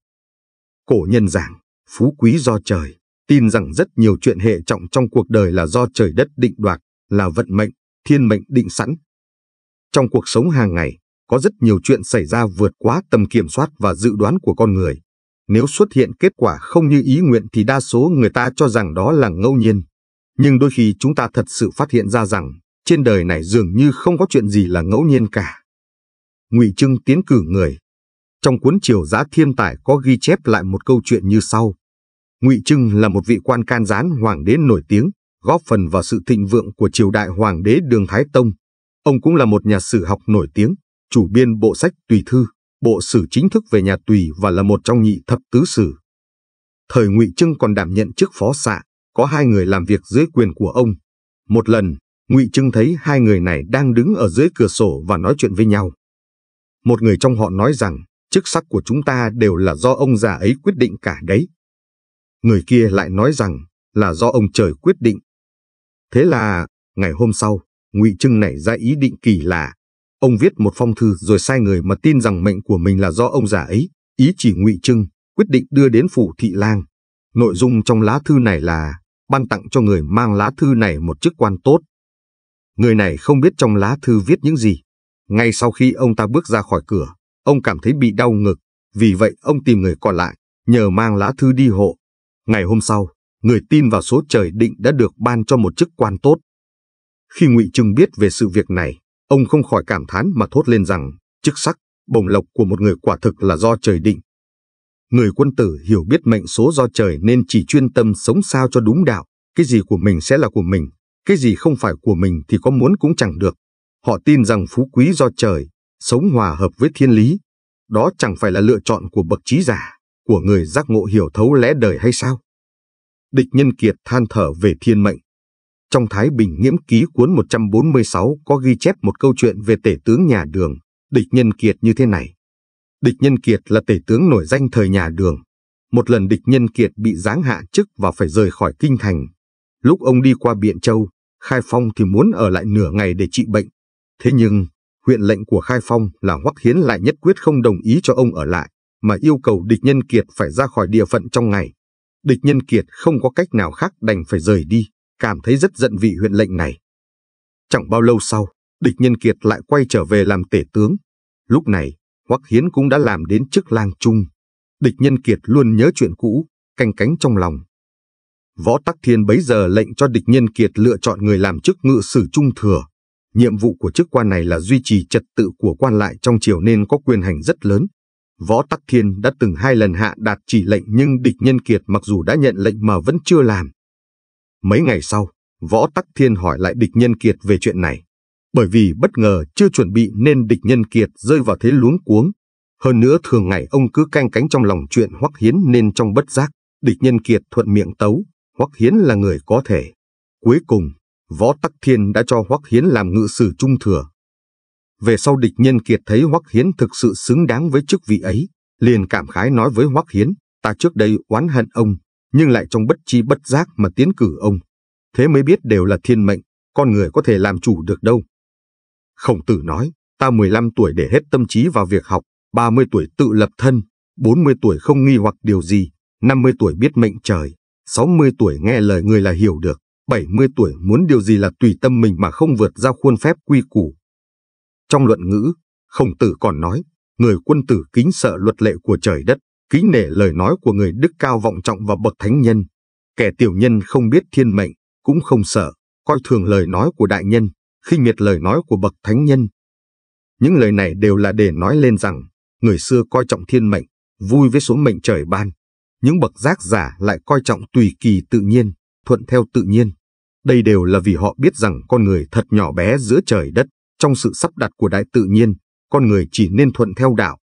Cổ nhân giảng, phú quý do trời, tin rằng rất nhiều chuyện hệ trọng trong cuộc đời là do trời đất định đoạt, là vận mệnh, thiên mệnh định sẵn. Trong cuộc sống hàng ngày, có rất nhiều chuyện xảy ra vượt quá tầm kiểm soát và dự đoán của con người. Nếu xuất hiện kết quả không như ý nguyện thì đa số người ta cho rằng đó là ngẫu nhiên. Nhưng đôi khi chúng ta thật sự phát hiện ra rằng trên đời này dường như không có chuyện gì là ngẫu nhiên cả. Ngụy Trưng tiến cử người. Trong cuốn Triều Giá Thiên Tài có ghi chép lại một câu chuyện như sau. Ngụy Trưng là một vị quan can gián hoàng đế nổi tiếng, góp phần vào sự thịnh vượng của triều đại hoàng đế Đường Thái Tông. Ông cũng là một nhà sử học nổi tiếng, chủ biên bộ sách Tùy Thư, bộ sử chính thức về nhà Tùy và là một trong nhị thập tứ sử. Thời Ngụy Trưng còn đảm nhận chức phó xạ, có hai người làm việc dưới quyền của ông. Một lần, Ngụy Trưng thấy hai người này đang đứng ở dưới cửa sổ và nói chuyện với nhau. Một người trong họ nói rằng, chức sắc của chúng ta đều là do ông già ấy quyết định cả đấy. Người kia lại nói rằng, là do ông trời quyết định, Thế là, ngày hôm sau, Ngụy Trưng nảy ra ý định kỳ lạ. Ông viết một phong thư rồi sai người mà tin rằng mệnh của mình là do ông già ấy, ý chỉ Ngụy Trưng, quyết định đưa đến phủ thị lang. Nội dung trong lá thư này là ban tặng cho người mang lá thư này một chức quan tốt. Người này không biết trong lá thư viết những gì. Ngay sau khi ông ta bước ra khỏi cửa, ông cảm thấy bị đau ngực, vì vậy ông tìm người còn lại, nhờ mang lá thư đi hộ. Ngày hôm sau, người tin vào số trời định đã được ban cho một chức quan tốt. Khi Ngụy Trưng biết về sự việc này, ông không khỏi cảm thán mà thốt lên rằng chức sắc, bổng lộc của một người quả thực là do trời định. Người quân tử hiểu biết mệnh số do trời nên chỉ chuyên tâm sống sao cho đúng đạo, cái gì của mình sẽ là của mình, cái gì không phải của mình thì có muốn cũng chẳng được. Họ tin rằng phú quý do trời, sống hòa hợp với thiên lý. Đó chẳng phải là lựa chọn của bậc trí giả, của người giác ngộ hiểu thấu lẽ đời hay sao? Địch Nhân Kiệt than thở về thiên mệnh. Trong Thái Bình Nghiễm Ký cuốn 146 có ghi chép một câu chuyện về tể tướng nhà đường, Địch Nhân Kiệt như thế này. Địch Nhân Kiệt là tể tướng nổi danh thời nhà đường. Một lần Địch Nhân Kiệt bị giáng hạ chức và phải rời khỏi kinh thành. Lúc ông đi qua Biện Châu, Khai Phong thì muốn ở lại nửa ngày để trị bệnh. Thế nhưng, huyện lệnh của Khai Phong là Hoắc Hiến lại nhất quyết không đồng ý cho ông ở lại, mà yêu cầu Địch Nhân Kiệt phải ra khỏi địa phận trong ngày địch nhân kiệt không có cách nào khác đành phải rời đi, cảm thấy rất giận vị huyện lệnh này. Chẳng bao lâu sau, địch nhân kiệt lại quay trở về làm tể tướng. Lúc này, Hoắc Hiến cũng đã làm đến chức lang trung. Địch nhân kiệt luôn nhớ chuyện cũ, canh cánh trong lòng. Võ Tắc Thiên bấy giờ lệnh cho địch nhân kiệt lựa chọn người làm chức ngự sử trung thừa. Nhiệm vụ của chức quan này là duy trì trật tự của quan lại trong triều nên có quyền hành rất lớn, Võ Tắc Thiên đã từng hai lần hạ đạt chỉ lệnh nhưng địch nhân kiệt mặc dù đã nhận lệnh mà vẫn chưa làm. Mấy ngày sau, Võ Tắc Thiên hỏi lại địch nhân kiệt về chuyện này. Bởi vì bất ngờ chưa chuẩn bị nên địch nhân kiệt rơi vào thế luống cuống. Hơn nữa thường ngày ông cứ canh cánh trong lòng chuyện Hoắc Hiến nên trong bất giác, địch nhân kiệt thuận miệng tấu, Hoắc Hiến là người có thể. Cuối cùng, Võ Tắc Thiên đã cho Hoắc Hiến làm ngự sử trung thừa, về sau địch nhân kiệt thấy Hoắc Hiến thực sự xứng đáng với chức vị ấy, liền cảm khái nói với Hoắc Hiến, ta trước đây oán hận ông, nhưng lại trong bất chi bất giác mà tiến cử ông. Thế mới biết đều là thiên mệnh, con người có thể làm chủ được đâu. Khổng tử nói, ta 15 tuổi để hết tâm trí vào việc học, 30 tuổi tự lập thân, 40 tuổi không nghi hoặc điều gì, 50 tuổi biết mệnh trời, 60 tuổi nghe lời người là hiểu được, 70 tuổi muốn điều gì là tùy tâm mình mà không vượt ra khuôn phép quy củ, trong luận ngữ, Khổng Tử còn nói, người quân tử kính sợ luật lệ của trời đất, kính nể lời nói của người đức cao vọng trọng và bậc thánh nhân. Kẻ tiểu nhân không biết thiên mệnh, cũng không sợ, coi thường lời nói của đại nhân, khinh miệt lời nói của bậc thánh nhân. Những lời này đều là để nói lên rằng, người xưa coi trọng thiên mệnh, vui với số mệnh trời ban. Những bậc giác giả lại coi trọng tùy kỳ tự nhiên, thuận theo tự nhiên. Đây đều là vì họ biết rằng con người thật nhỏ bé giữa trời đất, trong sự sắp đặt của đại tự nhiên, con người chỉ nên thuận theo đạo.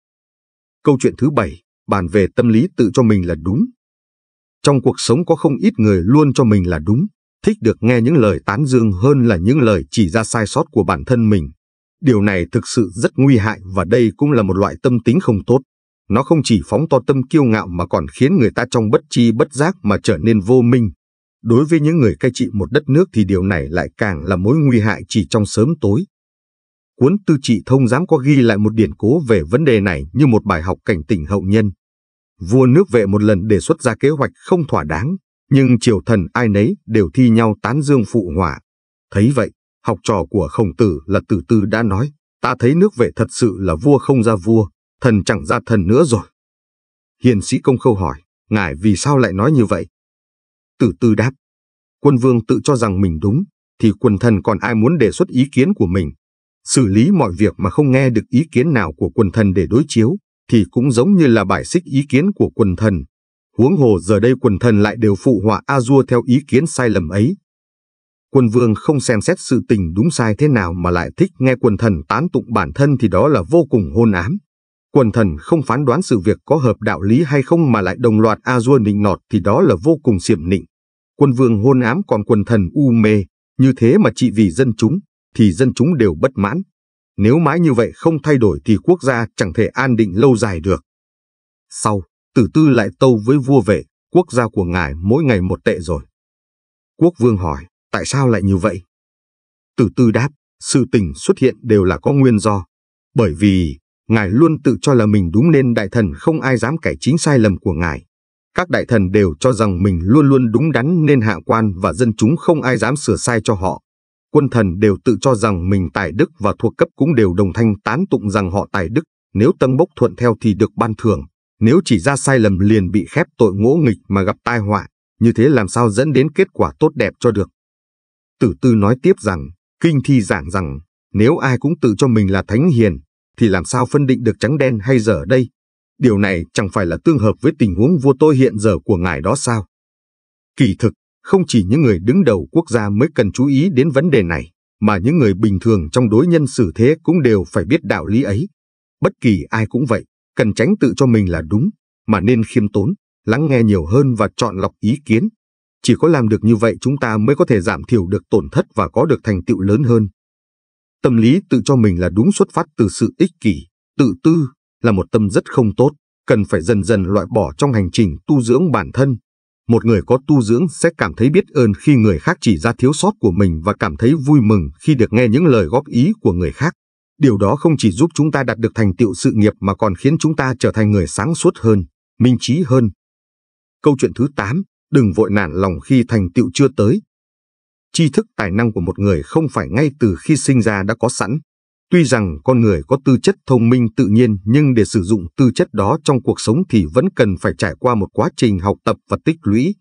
Câu chuyện thứ bảy bàn về tâm lý tự cho mình là đúng. Trong cuộc sống có không ít người luôn cho mình là đúng, thích được nghe những lời tán dương hơn là những lời chỉ ra sai sót của bản thân mình. Điều này thực sự rất nguy hại và đây cũng là một loại tâm tính không tốt. Nó không chỉ phóng to tâm kiêu ngạo mà còn khiến người ta trong bất chi bất giác mà trở nên vô minh. Đối với những người cai trị một đất nước thì điều này lại càng là mối nguy hại chỉ trong sớm tối. Cuốn Tư trị thông giám có ghi lại một điển cố về vấn đề này như một bài học cảnh tỉnh hậu nhân. Vua nước vệ một lần đề xuất ra kế hoạch không thỏa đáng, nhưng triều thần ai nấy đều thi nhau tán dương phụ họa. Thấy vậy, học trò của khổng tử là tử tư đã nói, ta thấy nước vệ thật sự là vua không ra vua, thần chẳng ra thần nữa rồi. Hiền sĩ công khâu hỏi, ngài vì sao lại nói như vậy? Tử tư đáp, quân vương tự cho rằng mình đúng, thì quần thần còn ai muốn đề xuất ý kiến của mình xử lý mọi việc mà không nghe được ý kiến nào của quần thần để đối chiếu, thì cũng giống như là bài xích ý kiến của quần thần. Huống hồ giờ đây quần thần lại đều phụ họa A-dua theo ý kiến sai lầm ấy. Quân vương không xem xét sự tình đúng sai thế nào mà lại thích nghe quần thần tán tụng bản thân thì đó là vô cùng hôn ám. Quần thần không phán đoán sự việc có hợp đạo lý hay không mà lại đồng loạt A-dua nịnh nọt thì đó là vô cùng xiểm nịnh. Quân vương hôn ám còn quần thần u mê, như thế mà trị vì dân chúng, thì dân chúng đều bất mãn. Nếu mãi như vậy không thay đổi thì quốc gia chẳng thể an định lâu dài được. Sau, tử tư lại tâu với vua về, quốc gia của ngài mỗi ngày một tệ rồi. Quốc vương hỏi, tại sao lại như vậy? Tử tư đáp, sự tình xuất hiện đều là có nguyên do. Bởi vì, ngài luôn tự cho là mình đúng nên đại thần không ai dám cải chính sai lầm của ngài. Các đại thần đều cho rằng mình luôn luôn đúng đắn nên hạ quan và dân chúng không ai dám sửa sai cho họ quân thần đều tự cho rằng mình tài đức và thuộc cấp cũng đều đồng thanh tán tụng rằng họ tài đức, nếu tân bốc thuận theo thì được ban thưởng, nếu chỉ ra sai lầm liền bị khép tội ngỗ nghịch mà gặp tai họa, như thế làm sao dẫn đến kết quả tốt đẹp cho được. Tử tư nói tiếp rằng, kinh thi giảng rằng, nếu ai cũng tự cho mình là thánh hiền, thì làm sao phân định được trắng đen hay dở đây? Điều này chẳng phải là tương hợp với tình huống vua tôi hiện giờ của ngài đó sao? Kỳ thực, không chỉ những người đứng đầu quốc gia mới cần chú ý đến vấn đề này, mà những người bình thường trong đối nhân xử thế cũng đều phải biết đạo lý ấy. Bất kỳ ai cũng vậy, cần tránh tự cho mình là đúng, mà nên khiêm tốn, lắng nghe nhiều hơn và chọn lọc ý kiến. Chỉ có làm được như vậy chúng ta mới có thể giảm thiểu được tổn thất và có được thành tựu lớn hơn. Tâm lý tự cho mình là đúng xuất phát từ sự ích kỷ, tự tư là một tâm rất không tốt, cần phải dần dần loại bỏ trong hành trình tu dưỡng bản thân một người có tu dưỡng sẽ cảm thấy biết ơn khi người khác chỉ ra thiếu sót của mình và cảm thấy vui mừng khi được nghe những lời góp ý của người khác. Điều đó không chỉ giúp chúng ta đạt được thành tựu sự nghiệp mà còn khiến chúng ta trở thành người sáng suốt hơn, minh trí hơn. Câu chuyện thứ 8, đừng vội nản lòng khi thành tựu chưa tới. Tri thức tài năng của một người không phải ngay từ khi sinh ra đã có sẵn, Tuy rằng con người có tư chất thông minh tự nhiên nhưng để sử dụng tư chất đó trong cuộc sống thì vẫn cần phải trải qua một quá trình học tập và tích lũy.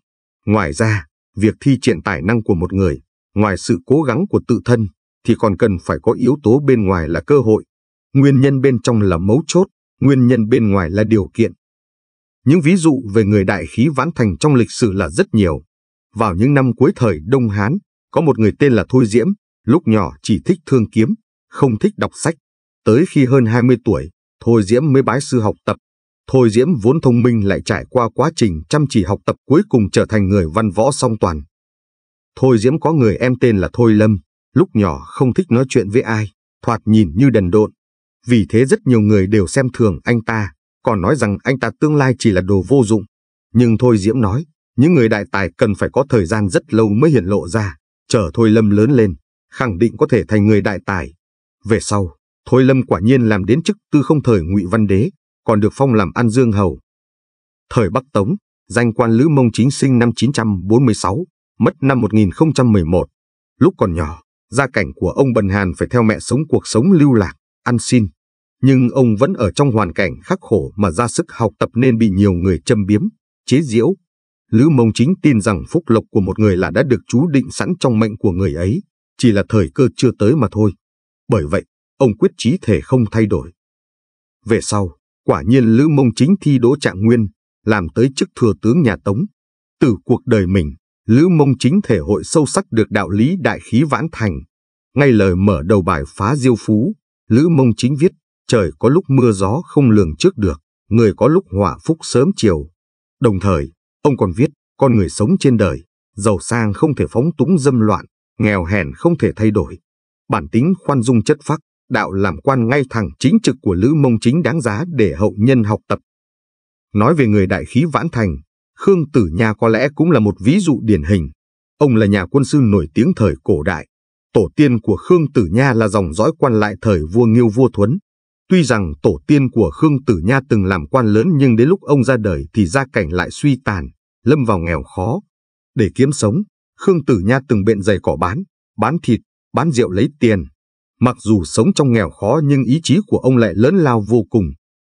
Ngoài ra, việc thi triển tài năng của một người, ngoài sự cố gắng của tự thân, thì còn cần phải có yếu tố bên ngoài là cơ hội. Nguyên nhân bên trong là mấu chốt, nguyên nhân bên ngoài là điều kiện. Những ví dụ về người đại khí vãn thành trong lịch sử là rất nhiều. Vào những năm cuối thời Đông Hán, có một người tên là Thôi Diễm, lúc nhỏ chỉ thích thương kiếm, không thích đọc sách. Tới khi hơn 20 tuổi, Thôi Diễm mới bái sư học tập. Thôi Diễm vốn thông minh lại trải qua quá trình chăm chỉ học tập cuối cùng trở thành người văn võ song toàn. Thôi Diễm có người em tên là Thôi Lâm, lúc nhỏ không thích nói chuyện với ai, thoạt nhìn như đần độn. Vì thế rất nhiều người đều xem thường anh ta, còn nói rằng anh ta tương lai chỉ là đồ vô dụng. Nhưng Thôi Diễm nói, những người đại tài cần phải có thời gian rất lâu mới hiện lộ ra, chờ Thôi Lâm lớn lên, khẳng định có thể thành người đại tài. Về sau, Thôi Lâm quả nhiên làm đến chức tư không thời ngụy Văn Đế, còn được phong làm An Dương Hầu. Thời Bắc Tống, danh quan Lữ Mông chính sinh năm 946, mất năm 1011. Lúc còn nhỏ, gia cảnh của ông Bần Hàn phải theo mẹ sống cuộc sống lưu lạc, ăn xin. Nhưng ông vẫn ở trong hoàn cảnh khắc khổ mà ra sức học tập nên bị nhiều người châm biếm, chế giễu. Lữ Mông chính tin rằng phúc lộc của một người là đã được chú định sẵn trong mệnh của người ấy, chỉ là thời cơ chưa tới mà thôi. Bởi vậy, ông quyết chí thể không thay đổi. Về sau, quả nhiên Lữ Mông chính thi đỗ trạng nguyên, làm tới chức thừa tướng nhà Tống. Từ cuộc đời mình, Lữ Mông chính thể hội sâu sắc được đạo lý đại khí vãn thành. Ngay lời mở đầu bài phá diêu phú, Lữ Mông chính viết, trời có lúc mưa gió không lường trước được, người có lúc hỏa phúc sớm chiều. Đồng thời, ông còn viết, con người sống trên đời, giàu sang không thể phóng túng dâm loạn, nghèo hèn không thể thay đổi, Bản tính khoan dung chất phác, đạo làm quan ngay thẳng chính trực của Lữ Mông chính đáng giá để hậu nhân học tập. Nói về người đại khí vãn thành, Khương Tử Nha có lẽ cũng là một ví dụ điển hình. Ông là nhà quân sư nổi tiếng thời cổ đại. Tổ tiên của Khương Tử Nha là dòng dõi quan lại thời vua Nghiêu vua Thuấn. Tuy rằng tổ tiên của Khương Tử Nha từng làm quan lớn nhưng đến lúc ông ra đời thì gia cảnh lại suy tàn, lâm vào nghèo khó. Để kiếm sống, Khương Tử Nha từng bện giày cỏ bán, bán thịt, bán rượu lấy tiền. Mặc dù sống trong nghèo khó nhưng ý chí của ông lại lớn lao vô cùng.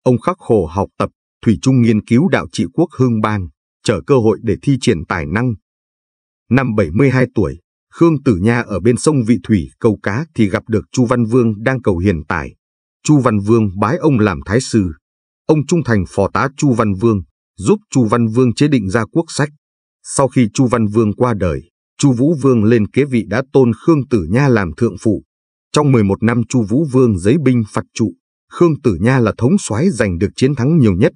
Ông khắc khổ học tập, thủy chung nghiên cứu đạo trị quốc hương bang, chờ cơ hội để thi triển tài năng. Năm 72 tuổi, Khương Tử Nha ở bên sông Vị Thủy câu cá thì gặp được Chu Văn Vương đang cầu hiền tài. Chu Văn Vương bái ông làm thái sư. Ông trung thành phò tá Chu Văn Vương, giúp Chu Văn Vương chế định ra quốc sách. Sau khi Chu Văn Vương qua đời, Chu Vũ Vương lên kế vị đã tôn Khương Tử Nha làm thượng phụ. Trong 11 năm Chu Vũ Vương giấy binh phạt trụ, Khương Tử Nha là thống soái giành được chiến thắng nhiều nhất.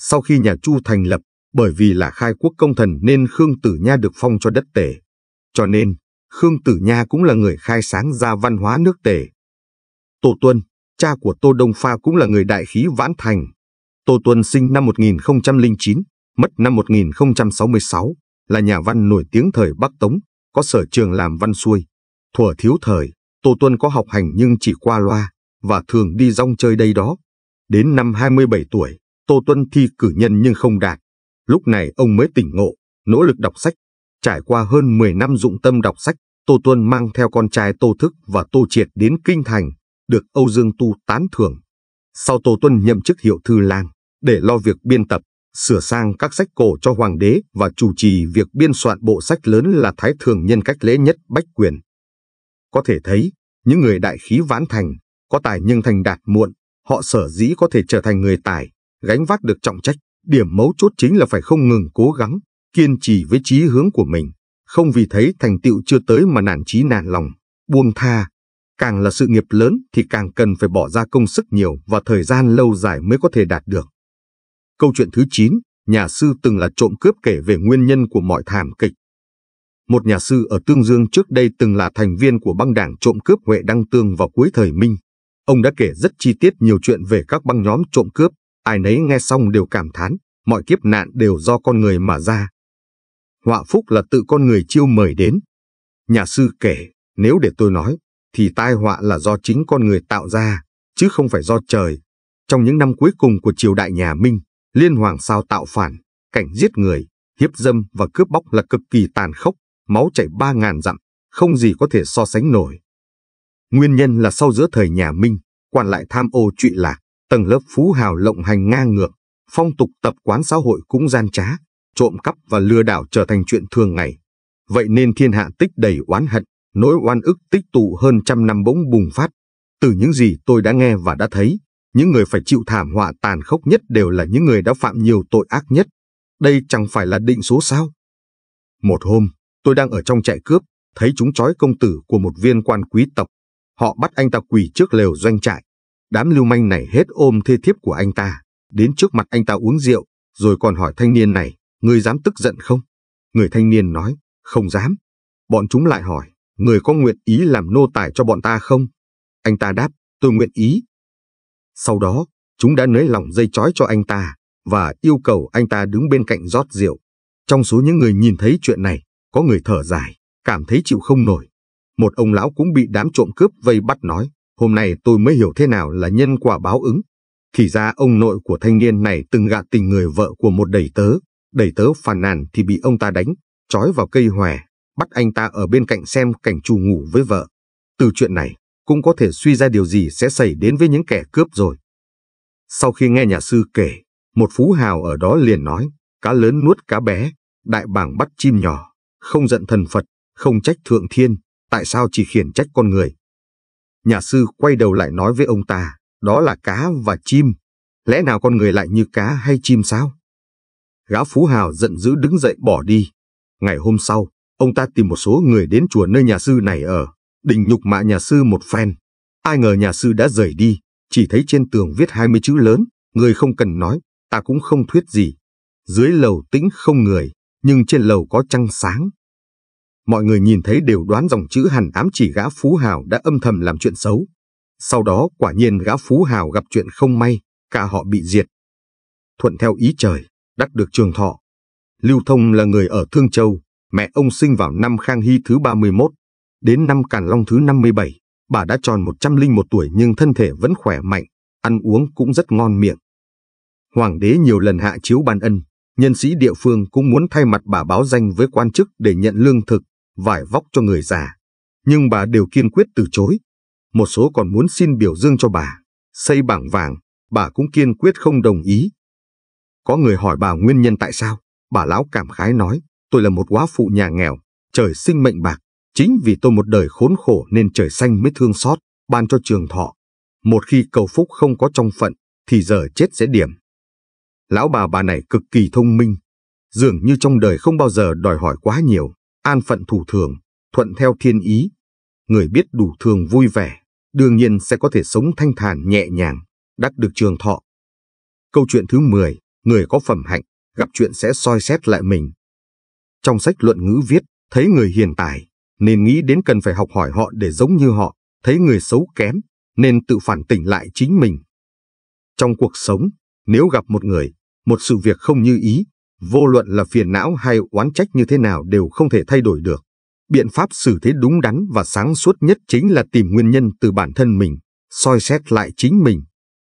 Sau khi nhà Chu thành lập, bởi vì là khai quốc công thần nên Khương Tử Nha được phong cho đất Tề. Cho nên, Khương Tử Nha cũng là người khai sáng ra văn hóa nước Tề. Tổ Tuân, cha của Tô Đông Pha cũng là người đại khí vãn thành. Tô Tuân sinh năm 1009, mất năm 1066 là nhà văn nổi tiếng thời Bắc Tống, có sở trường làm văn xuôi. Thuở thiếu thời, Tô Tuân có học hành nhưng chỉ qua loa, và thường đi rong chơi đây đó. Đến năm 27 tuổi, Tô Tuân thi cử nhân nhưng không đạt. Lúc này ông mới tỉnh ngộ, nỗ lực đọc sách. Trải qua hơn 10 năm dụng tâm đọc sách, Tô Tuân mang theo con trai Tô Thức và Tô Triệt đến Kinh Thành, được Âu Dương Tu tán thưởng. Sau Tô Tuân nhậm chức hiệu thư lang để lo việc biên tập sửa sang các sách cổ cho hoàng đế và chủ trì việc biên soạn bộ sách lớn là Thái Thường nhân cách lễ nhất Bách Quyền. Có thể thấy, những người đại khí vãn thành, có tài nhưng thành đạt muộn, họ sở dĩ có thể trở thành người tài, gánh vác được trọng trách, điểm mấu chốt chính là phải không ngừng cố gắng, kiên trì với chí hướng của mình, không vì thấy thành tựu chưa tới mà nản chí nản lòng, buông tha. Càng là sự nghiệp lớn thì càng cần phải bỏ ra công sức nhiều và thời gian lâu dài mới có thể đạt được. Câu chuyện thứ 9, nhà sư từng là trộm cướp kể về nguyên nhân của mọi thảm kịch. Một nhà sư ở Tương Dương trước đây từng là thành viên của băng đảng trộm cướp Huệ Đăng Tương vào cuối thời Minh. Ông đã kể rất chi tiết nhiều chuyện về các băng nhóm trộm cướp, ai nấy nghe xong đều cảm thán, mọi kiếp nạn đều do con người mà ra. Họa phúc là tự con người chiêu mời đến. Nhà sư kể, nếu để tôi nói, thì tai họa là do chính con người tạo ra, chứ không phải do trời. Trong những năm cuối cùng của triều đại nhà Minh, Liên Hoàng sao tạo phản, cảnh giết người, hiếp dâm và cướp bóc là cực kỳ tàn khốc, máu chảy ba ngàn dặm, không gì có thể so sánh nổi. Nguyên nhân là sau giữa thời nhà Minh, quan lại tham ô trụy lạc, tầng lớp phú hào lộng hành ngang ngược, phong tục tập quán xã hội cũng gian trá, trộm cắp và lừa đảo trở thành chuyện thường ngày. Vậy nên thiên hạ tích đầy oán hận, nỗi oan ức tích tụ hơn trăm năm bỗng bùng phát. Từ những gì tôi đã nghe và đã thấy, những người phải chịu thảm họa tàn khốc nhất đều là những người đã phạm nhiều tội ác nhất. Đây chẳng phải là định số sao? Một hôm, tôi đang ở trong trại cướp, thấy chúng trói công tử của một viên quan quý tộc. Họ bắt anh ta quỳ trước lều doanh trại. Đám lưu manh này hết ôm thê thiếp của anh ta, đến trước mặt anh ta uống rượu, rồi còn hỏi thanh niên này, người dám tức giận không? Người thanh niên nói, không dám. Bọn chúng lại hỏi, người có nguyện ý làm nô tài cho bọn ta không? Anh ta đáp, tôi nguyện ý, sau đó, chúng đã nới lỏng dây chói cho anh ta và yêu cầu anh ta đứng bên cạnh rót rượu. Trong số những người nhìn thấy chuyện này, có người thở dài, cảm thấy chịu không nổi. Một ông lão cũng bị đám trộm cướp vây bắt nói, hôm nay tôi mới hiểu thế nào là nhân quả báo ứng. Thì ra ông nội của thanh niên này từng gạ tình người vợ của một đầy tớ, đầy tớ phàn nàn thì bị ông ta đánh, trói vào cây hòe, bắt anh ta ở bên cạnh xem cảnh trù ngủ với vợ. Từ chuyện này, cũng có thể suy ra điều gì sẽ xảy đến với những kẻ cướp rồi. Sau khi nghe nhà sư kể, một phú hào ở đó liền nói, cá lớn nuốt cá bé, đại bàng bắt chim nhỏ, không giận thần Phật, không trách thượng thiên, tại sao chỉ khiển trách con người. Nhà sư quay đầu lại nói với ông ta, đó là cá và chim, lẽ nào con người lại như cá hay chim sao? Gã phú hào giận dữ đứng dậy bỏ đi. Ngày hôm sau, ông ta tìm một số người đến chùa nơi nhà sư này ở, định nhục mạ nhà sư một phen. Ai ngờ nhà sư đã rời đi, chỉ thấy trên tường viết 20 chữ lớn, người không cần nói, ta cũng không thuyết gì. Dưới lầu tĩnh không người, nhưng trên lầu có trăng sáng. Mọi người nhìn thấy đều đoán dòng chữ hẳn ám chỉ gã Phú Hào đã âm thầm làm chuyện xấu. Sau đó quả nhiên gã Phú Hào gặp chuyện không may, cả họ bị diệt. Thuận theo ý trời, đắc được trường thọ. Lưu Thông là người ở Thương Châu, mẹ ông sinh vào năm Khang Hy thứ 31, Đến năm Càn Long thứ 57, bà đã tròn 101 tuổi nhưng thân thể vẫn khỏe mạnh, ăn uống cũng rất ngon miệng. Hoàng đế nhiều lần hạ chiếu ban ân, nhân sĩ địa phương cũng muốn thay mặt bà báo danh với quan chức để nhận lương thực, vải vóc cho người già. Nhưng bà đều kiên quyết từ chối. Một số còn muốn xin biểu dương cho bà, xây bảng vàng, bà cũng kiên quyết không đồng ý. Có người hỏi bà nguyên nhân tại sao, bà lão cảm khái nói, tôi là một quá phụ nhà nghèo, trời sinh mệnh bạc, Chính vì tôi một đời khốn khổ nên trời xanh mới thương xót, ban cho trường thọ. Một khi cầu phúc không có trong phận, thì giờ chết sẽ điểm. Lão bà bà này cực kỳ thông minh, dường như trong đời không bao giờ đòi hỏi quá nhiều, an phận thủ thường, thuận theo thiên ý. Người biết đủ thường vui vẻ, đương nhiên sẽ có thể sống thanh thản nhẹ nhàng, đắc được trường thọ. Câu chuyện thứ 10, người có phẩm hạnh, gặp chuyện sẽ soi xét lại mình. Trong sách luận ngữ viết, thấy người hiền tài, nên nghĩ đến cần phải học hỏi họ để giống như họ, thấy người xấu kém, nên tự phản tỉnh lại chính mình. Trong cuộc sống, nếu gặp một người, một sự việc không như ý, vô luận là phiền não hay oán trách như thế nào đều không thể thay đổi được. Biện pháp xử thế đúng đắn và sáng suốt nhất chính là tìm nguyên nhân từ bản thân mình, soi xét lại chính mình.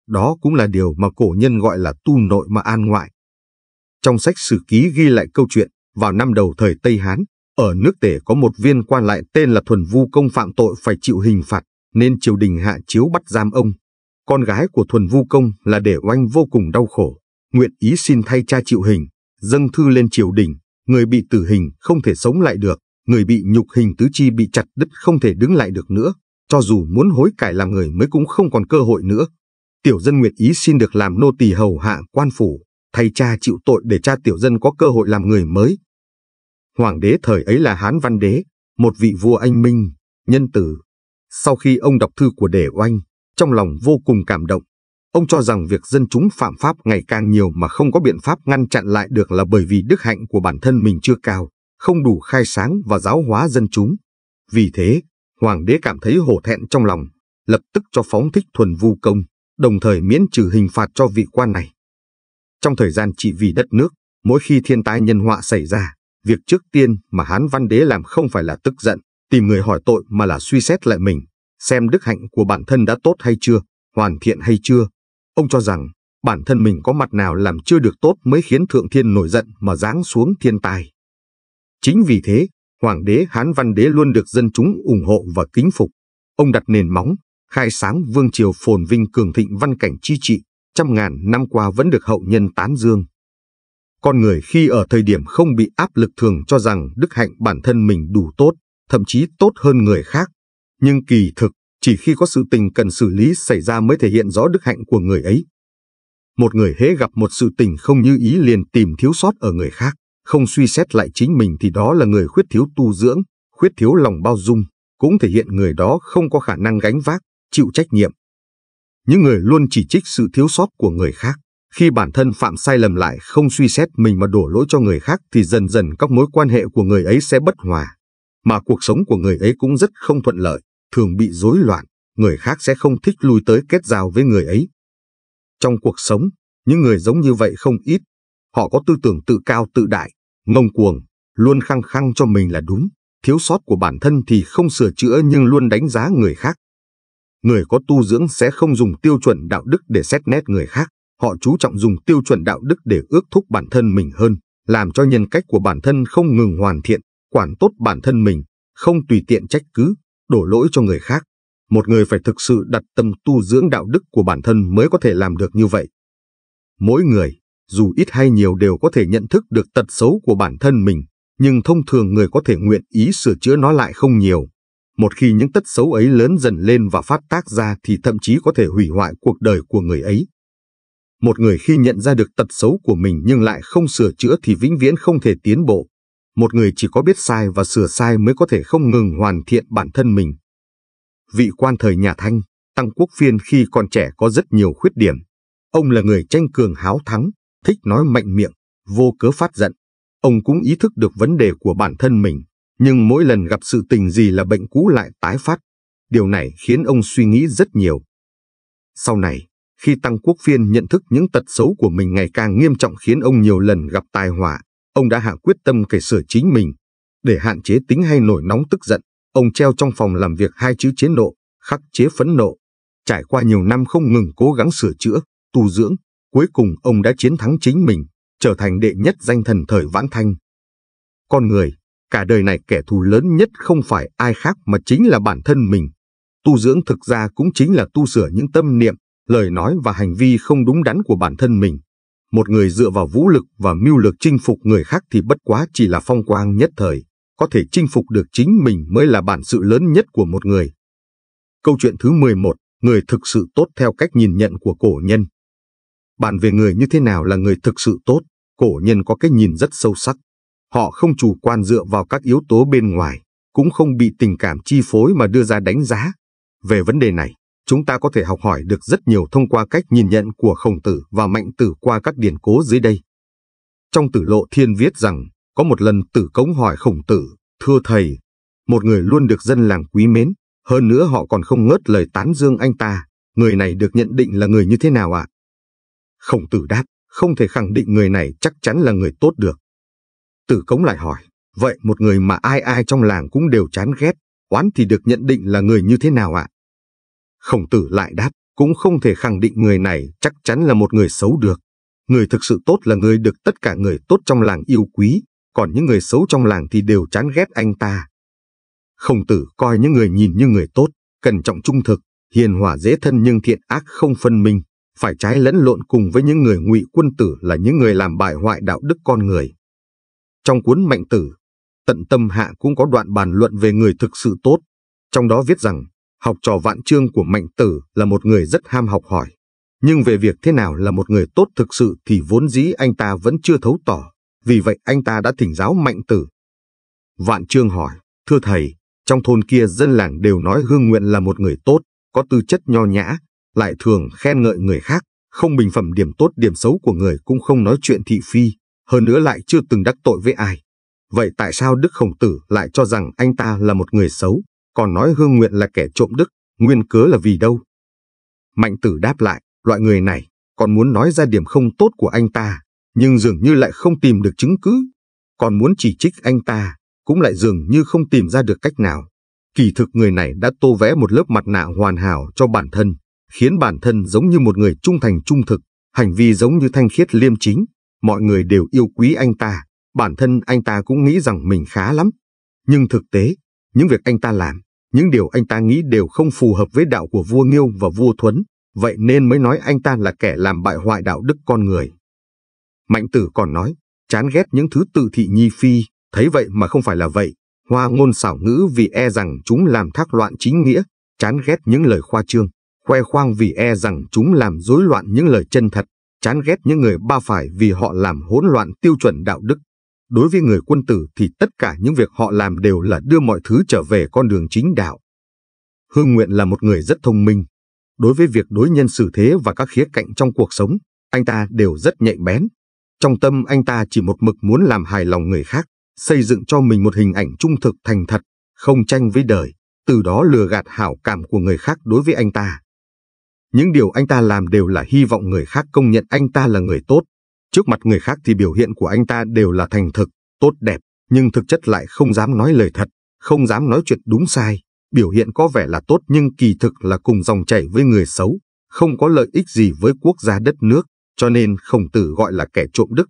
Đó cũng là điều mà cổ nhân gọi là tu nội mà an ngoại. Trong sách sử ký ghi lại câu chuyện, vào năm đầu thời Tây Hán, ở nước Tề có một viên quan lại tên là Thuần Vu Công phạm tội phải chịu hình phạt, nên triều đình hạ chiếu bắt giam ông. Con gái của Thuần Vu Công là để oanh vô cùng đau khổ, nguyện ý xin thay cha chịu hình, dâng thư lên triều đình, người bị tử hình không thể sống lại được, người bị nhục hình tứ chi bị chặt đứt không thể đứng lại được nữa, cho dù muốn hối cải làm người mới cũng không còn cơ hội nữa. Tiểu dân nguyện ý xin được làm nô tỳ hầu hạ quan phủ, thay cha chịu tội để cha tiểu dân có cơ hội làm người mới. Hoàng đế thời ấy là Hán Văn Đế, một vị vua anh minh, nhân từ. Sau khi ông đọc thư của Đề Oanh, trong lòng vô cùng cảm động. Ông cho rằng việc dân chúng phạm pháp ngày càng nhiều mà không có biện pháp ngăn chặn lại được là bởi vì đức hạnh của bản thân mình chưa cao, không đủ khai sáng và giáo hóa dân chúng. Vì thế, hoàng đế cảm thấy hổ thẹn trong lòng, lập tức cho phóng thích thuần vu công, đồng thời miễn trừ hình phạt cho vị quan này. Trong thời gian trị vì đất nước, mỗi khi thiên tai nhân họa xảy ra, Việc trước tiên mà Hán Văn Đế làm không phải là tức giận, tìm người hỏi tội mà là suy xét lại mình, xem đức hạnh của bản thân đã tốt hay chưa, hoàn thiện hay chưa. Ông cho rằng bản thân mình có mặt nào làm chưa được tốt mới khiến Thượng Thiên nổi giận mà giáng xuống thiên tài Chính vì thế, Hoàng đế Hán Văn Đế luôn được dân chúng ủng hộ và kính phục. Ông đặt nền móng, khai sáng vương triều phồn vinh cường thịnh văn cảnh chi trị, trăm ngàn năm qua vẫn được hậu nhân tán dương. Con người khi ở thời điểm không bị áp lực thường cho rằng đức hạnh bản thân mình đủ tốt, thậm chí tốt hơn người khác. Nhưng kỳ thực, chỉ khi có sự tình cần xử lý xảy ra mới thể hiện rõ đức hạnh của người ấy. Một người hễ gặp một sự tình không như ý liền tìm thiếu sót ở người khác, không suy xét lại chính mình thì đó là người khuyết thiếu tu dưỡng, khuyết thiếu lòng bao dung, cũng thể hiện người đó không có khả năng gánh vác, chịu trách nhiệm. Những người luôn chỉ trích sự thiếu sót của người khác, khi bản thân phạm sai lầm lại không suy xét mình mà đổ lỗi cho người khác thì dần dần các mối quan hệ của người ấy sẽ bất hòa. Mà cuộc sống của người ấy cũng rất không thuận lợi, thường bị rối loạn, người khác sẽ không thích lui tới kết giao với người ấy. Trong cuộc sống, những người giống như vậy không ít. Họ có tư tưởng tự cao tự đại, ngông cuồng, luôn khăng khăng cho mình là đúng, thiếu sót của bản thân thì không sửa chữa nhưng luôn đánh giá người khác. Người có tu dưỡng sẽ không dùng tiêu chuẩn đạo đức để xét nét người khác họ chú trọng dùng tiêu chuẩn đạo đức để ước thúc bản thân mình hơn, làm cho nhân cách của bản thân không ngừng hoàn thiện, quản tốt bản thân mình, không tùy tiện trách cứ, đổ lỗi cho người khác. Một người phải thực sự đặt tâm tu dưỡng đạo đức của bản thân mới có thể làm được như vậy. Mỗi người, dù ít hay nhiều đều có thể nhận thức được tật xấu của bản thân mình, nhưng thông thường người có thể nguyện ý sửa chữa nó lại không nhiều. Một khi những tật xấu ấy lớn dần lên và phát tác ra thì thậm chí có thể hủy hoại cuộc đời của người ấy. Một người khi nhận ra được tật xấu của mình nhưng lại không sửa chữa thì vĩnh viễn không thể tiến bộ. Một người chỉ có biết sai và sửa sai mới có thể không ngừng hoàn thiện bản thân mình. Vị quan thời nhà Thanh, Tăng Quốc Phiên khi còn trẻ có rất nhiều khuyết điểm. Ông là người tranh cường háo thắng, thích nói mạnh miệng, vô cớ phát giận. Ông cũng ý thức được vấn đề của bản thân mình, nhưng mỗi lần gặp sự tình gì là bệnh cũ lại tái phát. Điều này khiến ông suy nghĩ rất nhiều. Sau này, khi Tăng Quốc Phiên nhận thức những tật xấu của mình ngày càng nghiêm trọng khiến ông nhiều lần gặp tai họa, ông đã hạ quyết tâm cải sửa chính mình. Để hạn chế tính hay nổi nóng tức giận, ông treo trong phòng làm việc hai chữ chế nộ, khắc chế phẫn nộ. Trải qua nhiều năm không ngừng cố gắng sửa chữa, tu dưỡng, cuối cùng ông đã chiến thắng chính mình, trở thành đệ nhất danh thần thời Vãn Thanh. Con người, cả đời này kẻ thù lớn nhất không phải ai khác mà chính là bản thân mình. Tu dưỡng thực ra cũng chính là tu sửa những tâm niệm, lời nói và hành vi không đúng đắn của bản thân mình. Một người dựa vào vũ lực và mưu lược chinh phục người khác thì bất quá chỉ là phong quang nhất thời, có thể chinh phục được chính mình mới là bản sự lớn nhất của một người. Câu chuyện thứ 11, người thực sự tốt theo cách nhìn nhận của cổ nhân. Bàn về người như thế nào là người thực sự tốt, cổ nhân có cái nhìn rất sâu sắc. Họ không chủ quan dựa vào các yếu tố bên ngoài, cũng không bị tình cảm chi phối mà đưa ra đánh giá. Về vấn đề này, chúng ta có thể học hỏi được rất nhiều thông qua cách nhìn nhận của khổng tử và mạnh tử qua các điển cố dưới đây. Trong tử lộ thiên viết rằng, có một lần tử cống hỏi khổng tử, thưa thầy, một người luôn được dân làng quý mến, hơn nữa họ còn không ngớt lời tán dương anh ta, người này được nhận định là người như thế nào ạ? Khổng tử đáp, không thể khẳng định người này chắc chắn là người tốt được. Tử cống lại hỏi, vậy một người mà ai ai trong làng cũng đều chán ghét, oán thì được nhận định là người như thế nào ạ? À? Khổng tử lại đáp, cũng không thể khẳng định người này chắc chắn là một người xấu được. Người thực sự tốt là người được tất cả người tốt trong làng yêu quý, còn những người xấu trong làng thì đều chán ghét anh ta. Khổng tử coi những người nhìn như người tốt, cẩn trọng trung thực, hiền hòa dễ thân nhưng thiện ác không phân minh, phải trái lẫn lộn cùng với những người ngụy quân tử là những người làm bại hoại đạo đức con người. Trong cuốn Mạnh Tử, Tận Tâm Hạ cũng có đoạn bàn luận về người thực sự tốt, trong đó viết rằng học trò vạn trương của mạnh tử là một người rất ham học hỏi. Nhưng về việc thế nào là một người tốt thực sự thì vốn dĩ anh ta vẫn chưa thấu tỏ, vì vậy anh ta đã thỉnh giáo mạnh tử. Vạn trương hỏi, thưa thầy, trong thôn kia dân làng đều nói Hương Nguyện là một người tốt, có tư chất nho nhã, lại thường khen ngợi người khác, không bình phẩm điểm tốt điểm xấu của người cũng không nói chuyện thị phi, hơn nữa lại chưa từng đắc tội với ai. Vậy tại sao Đức Khổng Tử lại cho rằng anh ta là một người xấu? còn nói Hương Nguyện là kẻ trộm đức, nguyên cớ là vì đâu? Mạnh tử đáp lại, loại người này còn muốn nói ra điểm không tốt của anh ta, nhưng dường như lại không tìm được chứng cứ. Còn muốn chỉ trích anh ta, cũng lại dường như không tìm ra được cách nào. Kỳ thực người này đã tô vẽ một lớp mặt nạ hoàn hảo cho bản thân, khiến bản thân giống như một người trung thành trung thực, hành vi giống như thanh khiết liêm chính. Mọi người đều yêu quý anh ta, bản thân anh ta cũng nghĩ rằng mình khá lắm. Nhưng thực tế, những việc anh ta làm những điều anh ta nghĩ đều không phù hợp với đạo của vua Nghiêu và vua Thuấn, vậy nên mới nói anh ta là kẻ làm bại hoại đạo đức con người. Mạnh tử còn nói, chán ghét những thứ tự thị nhi phi, thấy vậy mà không phải là vậy, hoa ngôn xảo ngữ vì e rằng chúng làm thác loạn chính nghĩa, chán ghét những lời khoa trương, khoe khoang vì e rằng chúng làm rối loạn những lời chân thật, chán ghét những người ba phải vì họ làm hỗn loạn tiêu chuẩn đạo đức, Đối với người quân tử thì tất cả những việc họ làm đều là đưa mọi thứ trở về con đường chính đạo. Hương Nguyện là một người rất thông minh. Đối với việc đối nhân xử thế và các khía cạnh trong cuộc sống, anh ta đều rất nhạy bén. Trong tâm anh ta chỉ một mực muốn làm hài lòng người khác, xây dựng cho mình một hình ảnh trung thực thành thật, không tranh với đời, từ đó lừa gạt hảo cảm của người khác đối với anh ta. Những điều anh ta làm đều là hy vọng người khác công nhận anh ta là người tốt, Trước mặt người khác thì biểu hiện của anh ta đều là thành thực, tốt đẹp, nhưng thực chất lại không dám nói lời thật, không dám nói chuyện đúng sai. Biểu hiện có vẻ là tốt nhưng kỳ thực là cùng dòng chảy với người xấu, không có lợi ích gì với quốc gia đất nước, cho nên khổng tử gọi là kẻ trộm đức.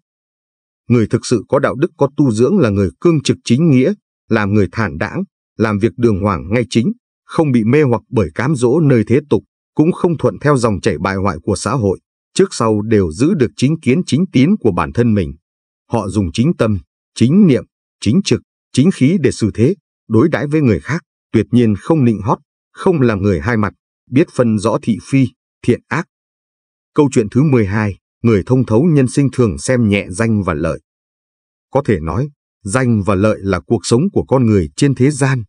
Người thực sự có đạo đức có tu dưỡng là người cương trực chính nghĩa, làm người thản đãng, làm việc đường hoàng ngay chính, không bị mê hoặc bởi cám dỗ nơi thế tục, cũng không thuận theo dòng chảy bài hoại của xã hội trước sau đều giữ được chính kiến chính tín của bản thân mình. Họ dùng chính tâm, chính niệm, chính trực, chính khí để xử thế, đối đãi với người khác, tuyệt nhiên không nịnh hót, không làm người hai mặt, biết phân rõ thị phi, thiện ác. Câu chuyện thứ 12, người thông thấu nhân sinh thường xem nhẹ danh và lợi. Có thể nói, danh và lợi là cuộc sống của con người trên thế gian.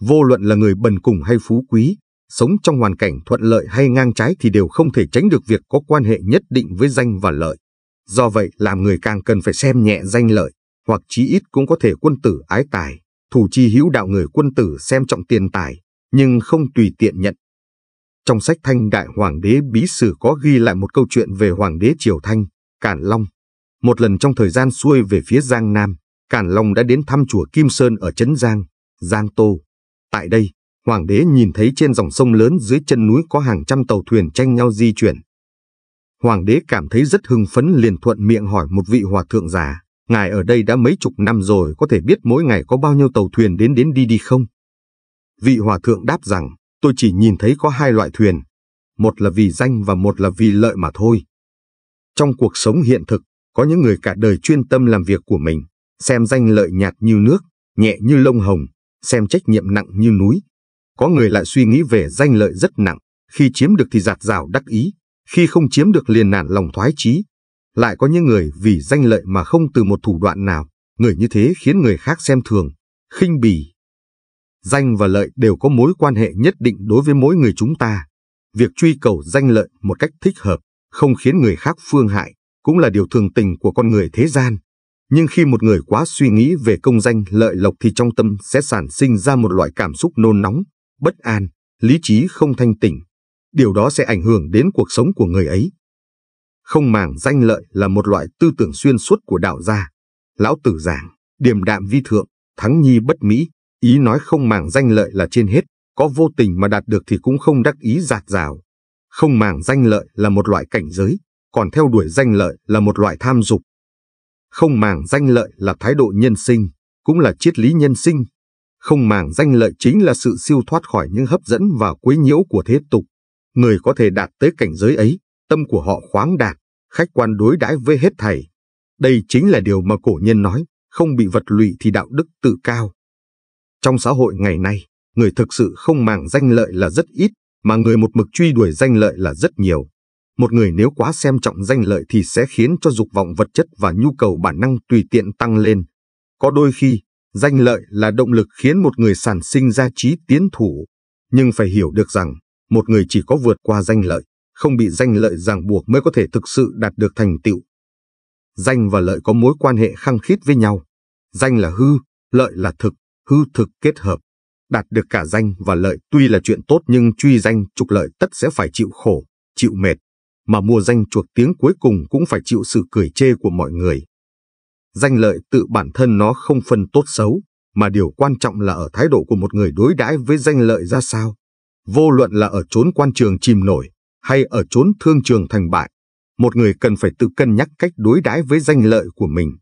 Vô luận là người bần cùng hay phú quý, sống trong hoàn cảnh thuận lợi hay ngang trái thì đều không thể tránh được việc có quan hệ nhất định với danh và lợi. Do vậy, làm người càng cần phải xem nhẹ danh lợi, hoặc chí ít cũng có thể quân tử ái tài, thủ chi hữu đạo người quân tử xem trọng tiền tài, nhưng không tùy tiện nhận. Trong sách Thanh Đại Hoàng đế Bí Sử có ghi lại một câu chuyện về Hoàng đế Triều Thanh, Cản Long. Một lần trong thời gian xuôi về phía Giang Nam, Cản Long đã đến thăm chùa Kim Sơn ở Trấn Giang, Giang Tô. Tại đây, hoàng đế nhìn thấy trên dòng sông lớn dưới chân núi có hàng trăm tàu thuyền tranh nhau di chuyển. Hoàng đế cảm thấy rất hưng phấn liền thuận miệng hỏi một vị hòa thượng già, ngài ở đây đã mấy chục năm rồi có thể biết mỗi ngày có bao nhiêu tàu thuyền đến đến đi đi không? Vị hòa thượng đáp rằng, tôi chỉ nhìn thấy có hai loại thuyền, một là vì danh và một là vì lợi mà thôi. Trong cuộc sống hiện thực, có những người cả đời chuyên tâm làm việc của mình, xem danh lợi nhạt như nước, nhẹ như lông hồng, xem trách nhiệm nặng như núi, có người lại suy nghĩ về danh lợi rất nặng, khi chiếm được thì giạt rào đắc ý, khi không chiếm được liền nản lòng thoái chí. Lại có những người vì danh lợi mà không từ một thủ đoạn nào, người như thế khiến người khác xem thường, khinh bỉ. Danh và lợi đều có mối quan hệ nhất định đối với mỗi người chúng ta. Việc truy cầu danh lợi một cách thích hợp, không khiến người khác phương hại, cũng là điều thường tình của con người thế gian. Nhưng khi một người quá suy nghĩ về công danh lợi lộc thì trong tâm sẽ sản sinh ra một loại cảm xúc nôn nóng, bất an, lý trí không thanh tỉnh. Điều đó sẽ ảnh hưởng đến cuộc sống của người ấy. Không màng danh lợi là một loại tư tưởng xuyên suốt của đạo gia. Lão tử giảng, điềm đạm vi thượng, thắng nhi bất mỹ, ý nói không màng danh lợi là trên hết, có vô tình mà đạt được thì cũng không đắc ý giạt rào. Không màng danh lợi là một loại cảnh giới, còn theo đuổi danh lợi là một loại tham dục. Không màng danh lợi là thái độ nhân sinh, cũng là triết lý nhân sinh, không màng danh lợi chính là sự siêu thoát khỏi những hấp dẫn và quấy nhiễu của thế tục. Người có thể đạt tới cảnh giới ấy, tâm của họ khoáng đạt, khách quan đối đãi với hết thảy. Đây chính là điều mà cổ nhân nói, không bị vật lụy thì đạo đức tự cao. Trong xã hội ngày nay, người thực sự không màng danh lợi là rất ít, mà người một mực truy đuổi danh lợi là rất nhiều. Một người nếu quá xem trọng danh lợi thì sẽ khiến cho dục vọng vật chất và nhu cầu bản năng tùy tiện tăng lên. Có đôi khi, Danh lợi là động lực khiến một người sản sinh ra trí tiến thủ, nhưng phải hiểu được rằng một người chỉ có vượt qua danh lợi, không bị danh lợi ràng buộc mới có thể thực sự đạt được thành tựu. Danh và lợi có mối quan hệ khăng khít với nhau. Danh là hư, lợi là thực, hư thực kết hợp. Đạt được cả danh và lợi tuy là chuyện tốt nhưng truy danh trục lợi tất sẽ phải chịu khổ, chịu mệt, mà mua danh chuột tiếng cuối cùng cũng phải chịu sự cười chê của mọi người. Danh lợi tự bản thân nó không phân tốt xấu, mà điều quan trọng là ở thái độ của một người đối đãi với danh lợi ra sao. Vô luận là ở chốn quan trường chìm nổi, hay ở chốn thương trường thành bại, một người cần phải tự cân nhắc cách đối đãi với danh lợi của mình.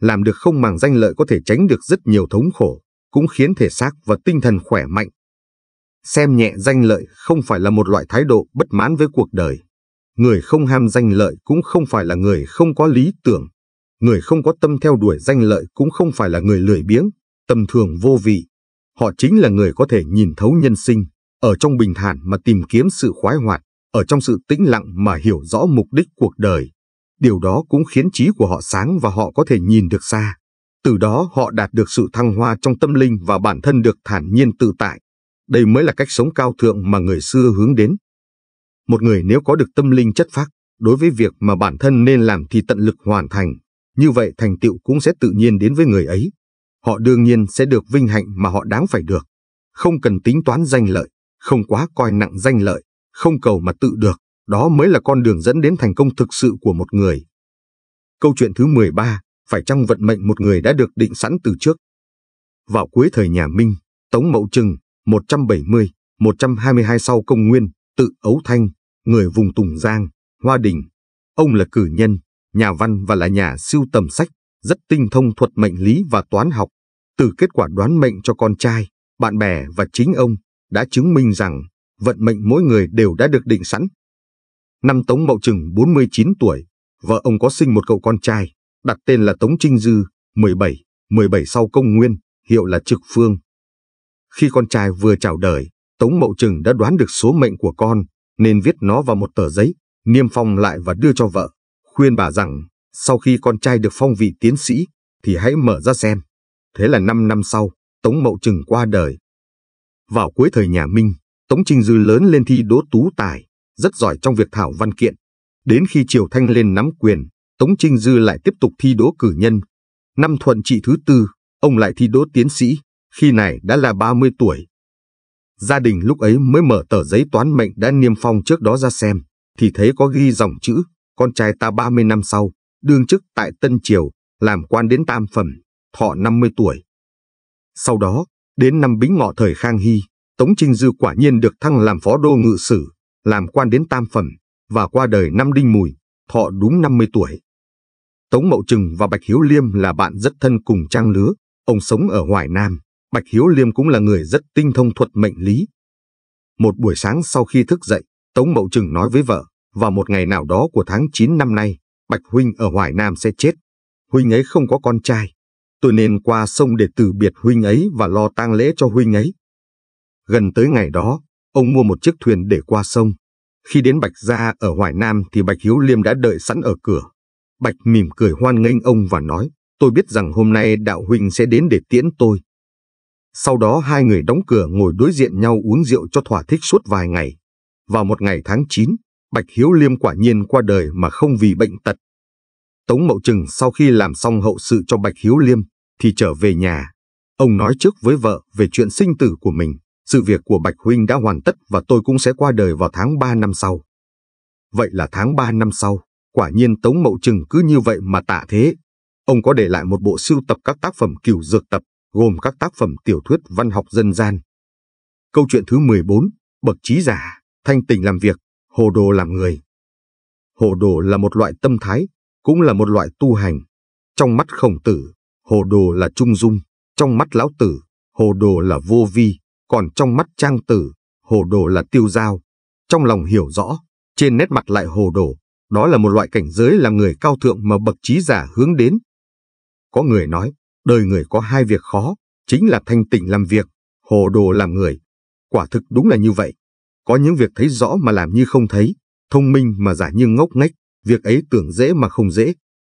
Làm được không màng danh lợi có thể tránh được rất nhiều thống khổ, cũng khiến thể xác và tinh thần khỏe mạnh. Xem nhẹ danh lợi không phải là một loại thái độ bất mãn với cuộc đời. Người không ham danh lợi cũng không phải là người không có lý tưởng, Người không có tâm theo đuổi danh lợi cũng không phải là người lười biếng, tầm thường vô vị. Họ chính là người có thể nhìn thấu nhân sinh, ở trong bình thản mà tìm kiếm sự khoái hoạt, ở trong sự tĩnh lặng mà hiểu rõ mục đích cuộc đời. Điều đó cũng khiến trí của họ sáng và họ có thể nhìn được xa. Từ đó họ đạt được sự thăng hoa trong tâm linh và bản thân được thản nhiên tự tại. Đây mới là cách sống cao thượng mà người xưa hướng đến. Một người nếu có được tâm linh chất phác, đối với việc mà bản thân nên làm thì tận lực hoàn thành, như vậy thành tựu cũng sẽ tự nhiên đến với người ấy. Họ đương nhiên sẽ được vinh hạnh mà họ đáng phải được. Không cần tính toán danh lợi, không quá coi nặng danh lợi, không cầu mà tự được, đó mới là con đường dẫn đến thành công thực sự của một người. Câu chuyện thứ 13, phải chăng vận mệnh một người đã được định sẵn từ trước? Vào cuối thời nhà Minh, Tống Mậu Trừng, 170, 122 sau công nguyên, tự Ấu Thanh, người vùng Tùng Giang, Hoa Đình. Ông là cử nhân, nhà văn và là nhà siêu tầm sách, rất tinh thông thuật mệnh lý và toán học. Từ kết quả đoán mệnh cho con trai, bạn bè và chính ông đã chứng minh rằng vận mệnh mỗi người đều đã được định sẵn. Năm Tống Mậu Trừng 49 tuổi, vợ ông có sinh một cậu con trai, đặt tên là Tống Trinh Dư, 17, 17 sau công nguyên, hiệu là Trực Phương. Khi con trai vừa chào đời, Tống Mậu Trừng đã đoán được số mệnh của con, nên viết nó vào một tờ giấy, niêm phong lại và đưa cho vợ khuyên bà rằng sau khi con trai được phong vị tiến sĩ thì hãy mở ra xem. Thế là năm năm sau, Tống Mậu Trừng qua đời. Vào cuối thời nhà Minh, Tống trinh Dư lớn lên thi đỗ tú tài, rất giỏi trong việc thảo văn kiện. Đến khi Triều Thanh lên nắm quyền, Tống trinh Dư lại tiếp tục thi đỗ cử nhân. Năm thuận trị thứ tư, ông lại thi đỗ tiến sĩ, khi này đã là 30 tuổi. Gia đình lúc ấy mới mở tờ giấy toán mệnh đã niêm phong trước đó ra xem, thì thấy có ghi dòng chữ con trai ta 30 năm sau, đương chức tại Tân Triều, làm quan đến tam phẩm, thọ 50 tuổi. Sau đó, đến năm Bính Ngọ thời Khang Hy, Tống Trinh Dư quả nhiên được thăng làm phó đô ngự sử, làm quan đến tam phẩm, và qua đời năm Đinh Mùi, thọ đúng 50 tuổi. Tống Mậu Trừng và Bạch Hiếu Liêm là bạn rất thân cùng trang lứa, ông sống ở Hoài Nam, Bạch Hiếu Liêm cũng là người rất tinh thông thuật mệnh lý. Một buổi sáng sau khi thức dậy, Tống Mậu Trừng nói với vợ, vào một ngày nào đó của tháng 9 năm nay, Bạch Huynh ở Hoài Nam sẽ chết. Huynh ấy không có con trai. Tôi nên qua sông để từ biệt Huynh ấy và lo tang lễ cho Huynh ấy. Gần tới ngày đó, ông mua một chiếc thuyền để qua sông. Khi đến Bạch Gia ở Hoài Nam thì Bạch Hiếu Liêm đã đợi sẵn ở cửa. Bạch mỉm cười hoan nghênh ông và nói, tôi biết rằng hôm nay Đạo Huynh sẽ đến để tiễn tôi. Sau đó hai người đóng cửa ngồi đối diện nhau uống rượu cho thỏa thích suốt vài ngày. Vào một ngày tháng 9, Bạch Hiếu Liêm quả nhiên qua đời mà không vì bệnh tật. Tống Mậu Trừng sau khi làm xong hậu sự cho Bạch Hiếu Liêm thì trở về nhà. Ông nói trước với vợ về chuyện sinh tử của mình, sự việc của Bạch Huynh đã hoàn tất và tôi cũng sẽ qua đời vào tháng 3 năm sau. Vậy là tháng 3 năm sau, quả nhiên Tống Mậu Trừng cứ như vậy mà tạ thế. Ông có để lại một bộ sưu tập các tác phẩm cửu dược tập, gồm các tác phẩm tiểu thuyết văn học dân gian. Câu chuyện thứ 14, Bậc Trí Giả, Thanh Tình Làm Việc Hồ đồ làm người. Hồ đồ là một loại tâm thái, cũng là một loại tu hành. Trong mắt khổng tử, hồ đồ là trung dung, trong mắt lão tử, hồ đồ là vô vi, còn trong mắt trang tử, hồ đồ là tiêu giao. Trong lòng hiểu rõ, trên nét mặt lại hồ đồ, đó là một loại cảnh giới làm người cao thượng mà bậc trí giả hướng đến. Có người nói, đời người có hai việc khó, chính là thanh tịnh làm việc, hồ đồ làm người. Quả thực đúng là như vậy. Có những việc thấy rõ mà làm như không thấy, thông minh mà giả như ngốc nghếch, việc ấy tưởng dễ mà không dễ.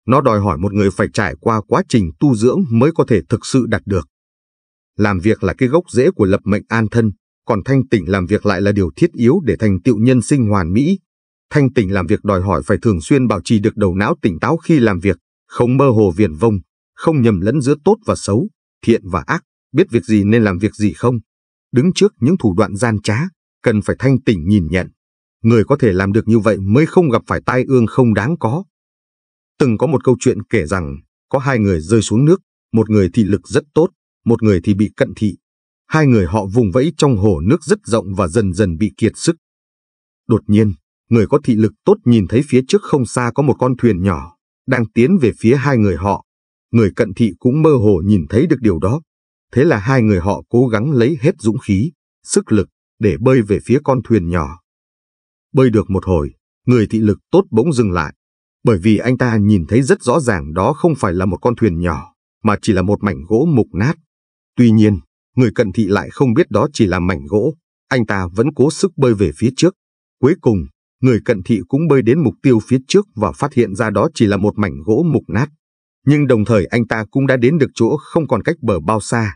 Nó đòi hỏi một người phải trải qua quá trình tu dưỡng mới có thể thực sự đạt được. Làm việc là cái gốc rễ của lập mệnh an thân, còn thanh tịnh làm việc lại là điều thiết yếu để thành tựu nhân sinh hoàn mỹ. Thanh tịnh làm việc đòi hỏi phải thường xuyên bảo trì được đầu não tỉnh táo khi làm việc, không mơ hồ viển vông, không nhầm lẫn giữa tốt và xấu, thiện và ác, biết việc gì nên làm việc gì không. Đứng trước những thủ đoạn gian trá, cần phải thanh tỉnh nhìn nhận. Người có thể làm được như vậy mới không gặp phải tai ương không đáng có. Từng có một câu chuyện kể rằng, có hai người rơi xuống nước, một người thị lực rất tốt, một người thì bị cận thị. Hai người họ vùng vẫy trong hồ nước rất rộng và dần dần bị kiệt sức. Đột nhiên, người có thị lực tốt nhìn thấy phía trước không xa có một con thuyền nhỏ, đang tiến về phía hai người họ. Người cận thị cũng mơ hồ nhìn thấy được điều đó. Thế là hai người họ cố gắng lấy hết dũng khí, sức lực để bơi về phía con thuyền nhỏ. Bơi được một hồi, người thị lực tốt bỗng dừng lại, bởi vì anh ta nhìn thấy rất rõ ràng đó không phải là một con thuyền nhỏ, mà chỉ là một mảnh gỗ mục nát. Tuy nhiên, người cận thị lại không biết đó chỉ là mảnh gỗ, anh ta vẫn cố sức bơi về phía trước. Cuối cùng, người cận thị cũng bơi đến mục tiêu phía trước và phát hiện ra đó chỉ là một mảnh gỗ mục nát. Nhưng đồng thời anh ta cũng đã đến được chỗ không còn cách bờ bao xa.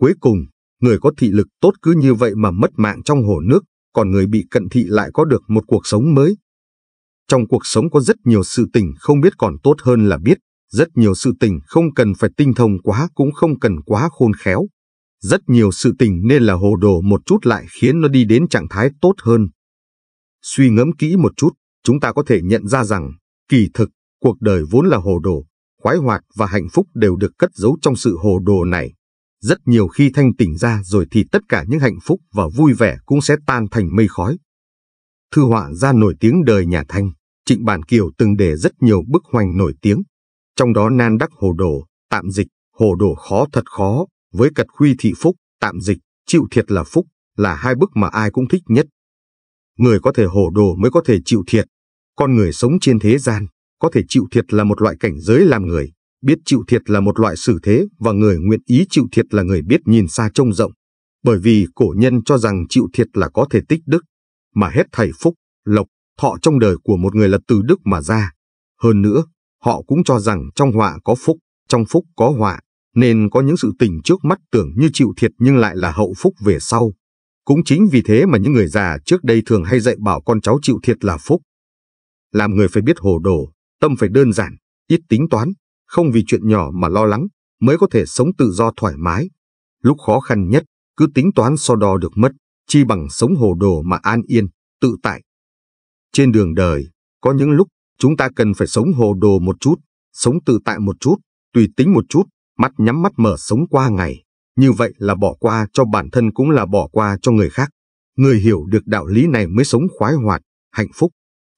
Cuối cùng, Người có thị lực tốt cứ như vậy mà mất mạng trong hồ nước, còn người bị cận thị lại có được một cuộc sống mới. Trong cuộc sống có rất nhiều sự tình không biết còn tốt hơn là biết, rất nhiều sự tình không cần phải tinh thông quá cũng không cần quá khôn khéo. Rất nhiều sự tình nên là hồ đồ một chút lại khiến nó đi đến trạng thái tốt hơn. Suy ngẫm kỹ một chút, chúng ta có thể nhận ra rằng, kỳ thực, cuộc đời vốn là hồ đồ, khoái hoạt và hạnh phúc đều được cất giấu trong sự hồ đồ này. Rất nhiều khi thanh tỉnh ra rồi thì tất cả những hạnh phúc và vui vẻ cũng sẽ tan thành mây khói. Thư họa ra nổi tiếng đời nhà Thanh, Trịnh Bản Kiều từng để rất nhiều bức hoành nổi tiếng, trong đó nan đắc hồ đồ, tạm dịch, hồ đồ khó thật khó, với cật huy thị phúc, tạm dịch, chịu thiệt là phúc, là hai bức mà ai cũng thích nhất. Người có thể hồ đồ mới có thể chịu thiệt, con người sống trên thế gian, có thể chịu thiệt là một loại cảnh giới làm người. Biết chịu thiệt là một loại xử thế và người nguyện ý chịu thiệt là người biết nhìn xa trông rộng. Bởi vì cổ nhân cho rằng chịu thiệt là có thể tích đức, mà hết thảy phúc, lộc, thọ trong đời của một người là từ đức mà ra. Hơn nữa, họ cũng cho rằng trong họa có phúc, trong phúc có họa, nên có những sự tình trước mắt tưởng như chịu thiệt nhưng lại là hậu phúc về sau. Cũng chính vì thế mà những người già trước đây thường hay dạy bảo con cháu chịu thiệt là phúc. Làm người phải biết hồ đồ, tâm phải đơn giản, ít tính toán, không vì chuyện nhỏ mà lo lắng, mới có thể sống tự do thoải mái. Lúc khó khăn nhất, cứ tính toán so đo được mất, chi bằng sống hồ đồ mà an yên, tự tại. Trên đường đời, có những lúc chúng ta cần phải sống hồ đồ một chút, sống tự tại một chút, tùy tính một chút, mắt nhắm mắt mở sống qua ngày. Như vậy là bỏ qua cho bản thân cũng là bỏ qua cho người khác. Người hiểu được đạo lý này mới sống khoái hoạt, hạnh phúc.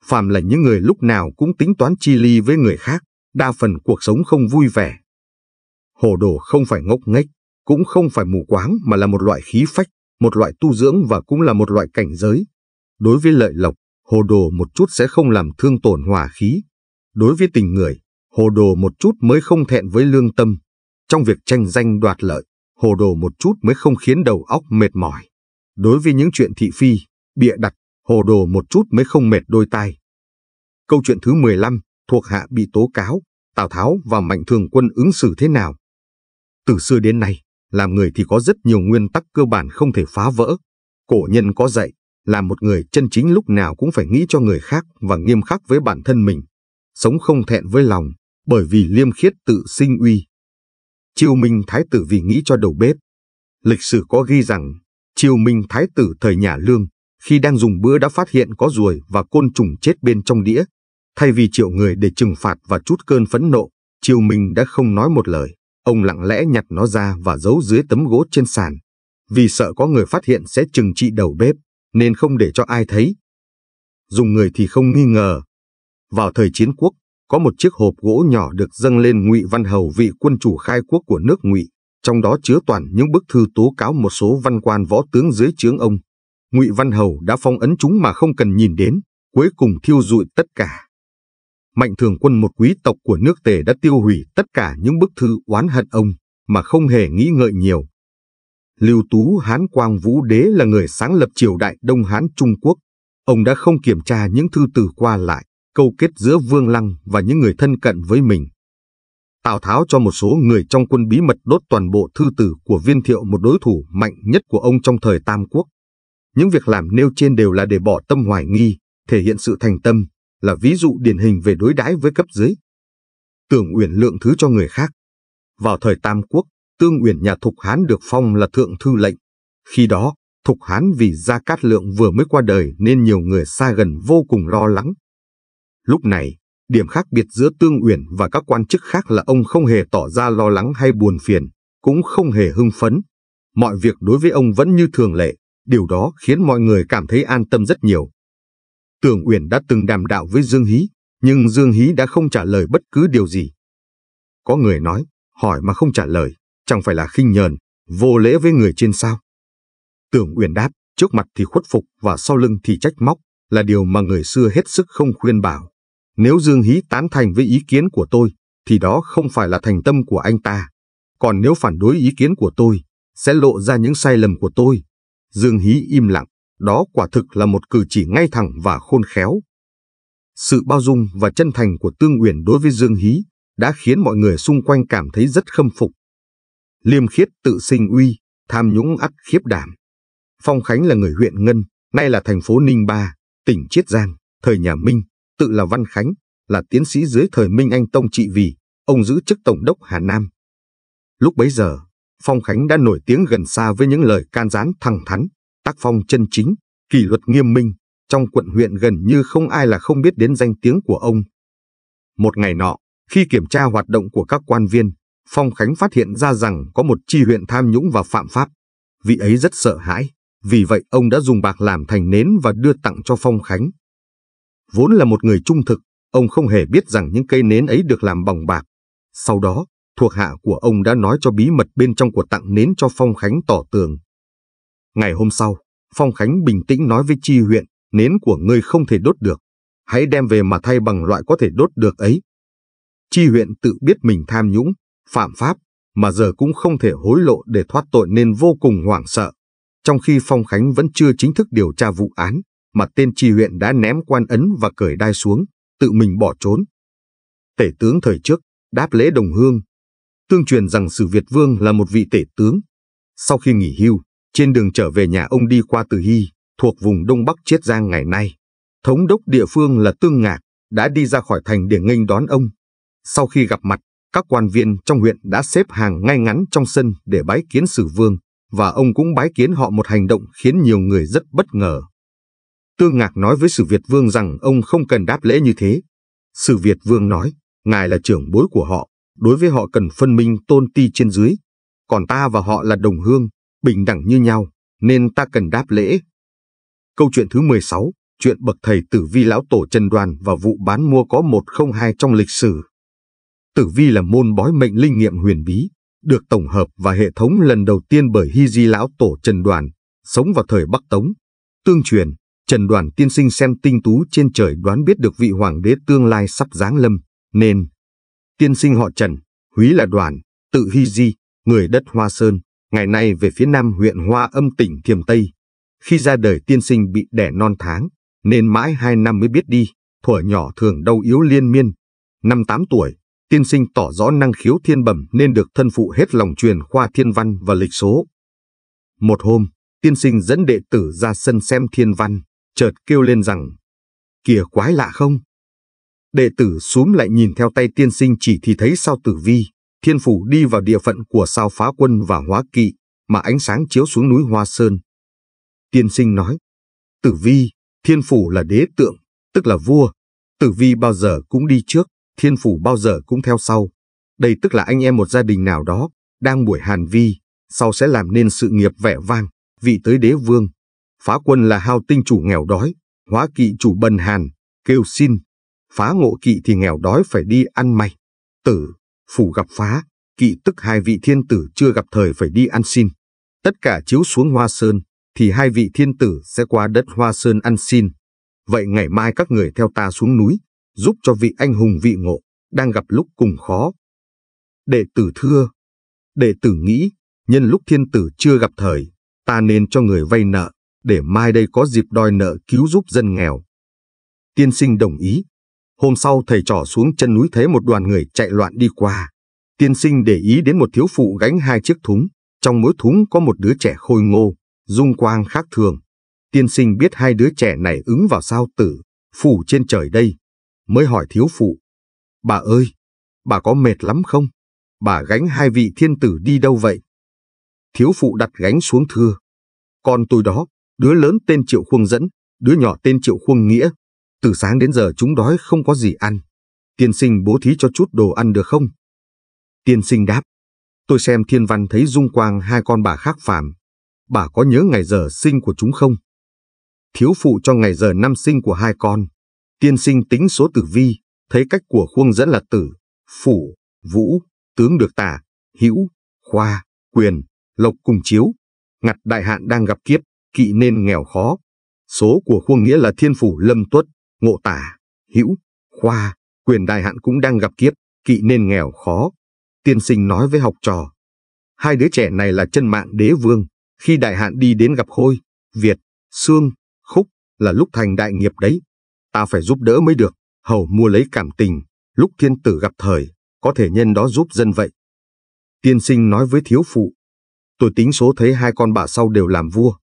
Phàm là những người lúc nào cũng tính toán chi ly với người khác, đa phần cuộc sống không vui vẻ. Hồ đồ không phải ngốc nghếch, cũng không phải mù quáng mà là một loại khí phách, một loại tu dưỡng và cũng là một loại cảnh giới. Đối với lợi lộc, hồ đồ một chút sẽ không làm thương tổn hòa khí. Đối với tình người, hồ đồ một chút mới không thẹn với lương tâm. Trong việc tranh danh đoạt lợi, hồ đồ một chút mới không khiến đầu óc mệt mỏi. Đối với những chuyện thị phi, bịa đặt, hồ đồ một chút mới không mệt đôi tai. Câu chuyện thứ 15, thuộc hạ bị tố cáo, Tào Tháo và Mạnh Thường Quân ứng xử thế nào. Từ xưa đến nay, làm người thì có rất nhiều nguyên tắc cơ bản không thể phá vỡ. Cổ nhân có dạy, làm một người chân chính lúc nào cũng phải nghĩ cho người khác và nghiêm khắc với bản thân mình. Sống không thẹn với lòng, bởi vì liêm khiết tự sinh uy. Triều Minh Thái Tử vì nghĩ cho đầu bếp. Lịch sử có ghi rằng, Triều Minh Thái Tử thời nhà Lương, khi đang dùng bữa đã phát hiện có ruồi và côn trùng chết bên trong đĩa, Thay vì triệu người để trừng phạt và chút cơn phẫn nộ, Triều Minh đã không nói một lời. Ông lặng lẽ nhặt nó ra và giấu dưới tấm gỗ trên sàn. Vì sợ có người phát hiện sẽ trừng trị đầu bếp, nên không để cho ai thấy. Dùng người thì không nghi ngờ. Vào thời chiến quốc, có một chiếc hộp gỗ nhỏ được dâng lên Ngụy Văn Hầu vị quân chủ khai quốc của nước Ngụy, trong đó chứa toàn những bức thư tố cáo một số văn quan võ tướng dưới trướng ông. Ngụy Văn Hầu đã phong ấn chúng mà không cần nhìn đến, cuối cùng thiêu rụi tất cả. Mạnh Thường Quân một quý tộc của nước Tề đã tiêu hủy tất cả những bức thư oán hận ông, mà không hề nghĩ ngợi nhiều. Lưu Tú Hán Quang Vũ Đế là người sáng lập triều đại Đông Hán Trung Quốc. Ông đã không kiểm tra những thư từ qua lại, câu kết giữa Vương Lăng và những người thân cận với mình. Tào Tháo cho một số người trong quân bí mật đốt toàn bộ thư từ của viên thiệu một đối thủ mạnh nhất của ông trong thời Tam Quốc. Những việc làm nêu trên đều là để bỏ tâm hoài nghi, thể hiện sự thành tâm, là ví dụ điển hình về đối đãi với cấp dưới. Tương Uyển lượng thứ cho người khác. Vào thời Tam Quốc, Tương Uyển nhà Thục Hán được phong là Thượng Thư lệnh. Khi đó, Thục Hán vì Gia Cát Lượng vừa mới qua đời nên nhiều người xa gần vô cùng lo lắng. Lúc này, điểm khác biệt giữa Tương Uyển và các quan chức khác là ông không hề tỏ ra lo lắng hay buồn phiền, cũng không hề hưng phấn. Mọi việc đối với ông vẫn như thường lệ, điều đó khiến mọi người cảm thấy an tâm rất nhiều. Tưởng Uyển đã từng đàm đạo với Dương Hí, nhưng Dương Hí đã không trả lời bất cứ điều gì. Có người nói, hỏi mà không trả lời, chẳng phải là khinh nhờn, vô lễ với người trên sao. Tưởng Uyển đáp, trước mặt thì khuất phục và sau lưng thì trách móc, là điều mà người xưa hết sức không khuyên bảo. Nếu Dương Hí tán thành với ý kiến của tôi, thì đó không phải là thành tâm của anh ta. Còn nếu phản đối ý kiến của tôi, sẽ lộ ra những sai lầm của tôi. Dương Hí im lặng. Đó quả thực là một cử chỉ ngay thẳng và khôn khéo. Sự bao dung và chân thành của Tương Uyển đối với Dương Hí đã khiến mọi người xung quanh cảm thấy rất khâm phục. Liêm khiết tự sinh uy, tham nhũng ắt khiếp đảm. Phong Khánh là người huyện Ngân, nay là thành phố Ninh Ba, tỉnh Chiết Giang, thời nhà Minh, tự là Văn Khánh, là tiến sĩ dưới thời Minh Anh Tông trị vì, ông giữ chức Tổng đốc Hà Nam. Lúc bấy giờ, Phong Khánh đã nổi tiếng gần xa với những lời can gián thẳng thắn, tác phong chân chính, kỷ luật nghiêm minh, trong quận huyện gần như không ai là không biết đến danh tiếng của ông. Một ngày nọ, khi kiểm tra hoạt động của các quan viên, Phong Khánh phát hiện ra rằng có một chi huyện tham nhũng và phạm pháp. Vị ấy rất sợ hãi, vì vậy ông đã dùng bạc làm thành nến và đưa tặng cho Phong Khánh. Vốn là một người trung thực, ông không hề biết rằng những cây nến ấy được làm bằng bạc. Sau đó, thuộc hạ của ông đã nói cho bí mật bên trong của tặng nến cho Phong Khánh tỏ tường. Ngày hôm sau, Phong Khánh bình tĩnh nói với Chi huyện, nến của ngươi không thể đốt được. Hãy đem về mà thay bằng loại có thể đốt được ấy. Chi huyện tự biết mình tham nhũng, phạm pháp, mà giờ cũng không thể hối lộ để thoát tội nên vô cùng hoảng sợ. Trong khi Phong Khánh vẫn chưa chính thức điều tra vụ án, mà tên Chi huyện đã ném quan ấn và cởi đai xuống, tự mình bỏ trốn. Tể tướng thời trước, đáp lễ đồng hương. Tương truyền rằng Sử Việt Vương là một vị tể tướng. Sau khi nghỉ hưu, trên đường trở về nhà ông đi qua Từ Hy, thuộc vùng Đông Bắc Chiết Giang ngày nay, thống đốc địa phương là Tương Ngạc đã đi ra khỏi thành để nghênh đón ông. Sau khi gặp mặt, các quan viên trong huyện đã xếp hàng ngay ngắn trong sân để bái kiến sử vương, và ông cũng bái kiến họ một hành động khiến nhiều người rất bất ngờ. Tương Ngạc nói với Sử Việt Vương rằng ông không cần đáp lễ như thế. Sử Việt Vương nói, ngài là trưởng bối của họ, đối với họ cần phân minh tôn ti trên dưới, còn ta và họ là đồng hương, bình đẳng như nhau, nên ta cần đáp lễ. Câu chuyện thứ 16, chuyện bậc thầy Tử Vi Lão Tổ Trần Đoàn và vụ bán mua có 102 trong lịch sử. Tử Vi là môn bói mệnh linh nghiệm huyền bí, được tổng hợp và hệ thống lần đầu tiên bởi Hy Di Lão Tổ Trần Đoàn, sống vào thời Bắc Tống. Tương truyền, Trần Đoàn tiên sinh xem tinh tú trên trời đoán biết được vị hoàng đế tương lai sắp giáng lâm, nên tiên sinh họ Trần, húy là Đoàn, tự Hy Di, người đất Hoa Sơn, Ngày nay về phía nam huyện Hoa Âm tỉnh Thiềm Tây, khi ra đời tiên sinh bị đẻ non tháng, nên mãi hai năm mới biết đi, thuở nhỏ thường đau yếu liên miên. Năm tám tuổi, tiên sinh tỏ rõ năng khiếu thiên bẩm nên được thân phụ hết lòng truyền khoa thiên văn và lịch số. Một hôm, tiên sinh dẫn đệ tử ra sân xem thiên văn, chợt kêu lên rằng, kìa quái lạ không? Đệ tử xuống lại nhìn theo tay tiên sinh chỉ thì thấy sao tử vi, thiên phủ đi vào địa phận của sao phá quân và hóa kỵ, mà ánh sáng chiếu xuống núi Hoa Sơn. Tiên sinh nói, tử vi, thiên phủ là đế tượng, tức là vua, tử vi bao giờ cũng đi trước, thiên phủ bao giờ cũng theo sau. Đây tức là anh em một gia đình nào đó, đang buổi hàn vi, sau sẽ làm nên sự nghiệp vẻ vang, vị tới đế vương. Phá quân là hao tinh chủ nghèo đói, hóa kỵ chủ bần hàn, kêu xin. Phá ngộ kỵ thì nghèo đói phải đi ăn may Tử phủ gặp phá, kỵ tức hai vị thiên tử chưa gặp thời phải đi ăn xin. Tất cả chiếu xuống Hoa Sơn, thì hai vị thiên tử sẽ qua đất Hoa Sơn ăn xin. Vậy ngày mai các người theo ta xuống núi, giúp cho vị anh hùng vị ngộ, đang gặp lúc cùng khó. Đệ tử thưa, đệ tử nghĩ, nhân lúc thiên tử chưa gặp thời, ta nên cho người vay nợ, để mai đây có dịp đòi nợ cứu giúp dân nghèo. Tiên sinh đồng ý, Hôm sau thầy trò xuống chân núi thấy một đoàn người chạy loạn đi qua. Tiên sinh để ý đến một thiếu phụ gánh hai chiếc thúng. Trong mỗi thúng có một đứa trẻ khôi ngô, dung quang khác thường. Tiên sinh biết hai đứa trẻ này ứng vào sao tử, phủ trên trời đây. Mới hỏi thiếu phụ. Bà ơi, bà có mệt lắm không? Bà gánh hai vị thiên tử đi đâu vậy? Thiếu phụ đặt gánh xuống thưa. Con tôi đó, đứa lớn tên Triệu Khuông Dẫn, đứa nhỏ tên Triệu Khuông Nghĩa, từ sáng đến giờ chúng đói không có gì ăn. Tiên sinh bố thí cho chút đồ ăn được không? Tiên sinh đáp. Tôi xem thiên văn thấy dung quang hai con bà khác phàm. Bà có nhớ ngày giờ sinh của chúng không? Thiếu phụ cho ngày giờ năm sinh của hai con. Tiên sinh tính số tử vi, thấy cách của khuông dẫn là tử, phủ, vũ, tướng được tả, hữu, khoa, quyền, lộc cùng chiếu. Ngặt đại hạn đang gặp kiếp, kỵ nên nghèo khó. Số của khuông nghĩa là thiên phủ lâm tuất, ngộ tả, hữu, khoa, quyền đại hạn cũng đang gặp kiếp, kỵ nên nghèo khó. Tiên sinh nói với học trò, hai đứa trẻ này là chân mạng đế vương, khi đại hạn đi đến gặp khôi, Việt, Sương, Khúc là lúc thành đại nghiệp đấy. Ta phải giúp đỡ mới được, hầu mua lấy cảm tình, lúc thiên tử gặp thời, có thể nhân đó giúp dân vậy. Tiên sinh nói với thiếu phụ, tôi tính số thấy hai con bà sau đều làm vua.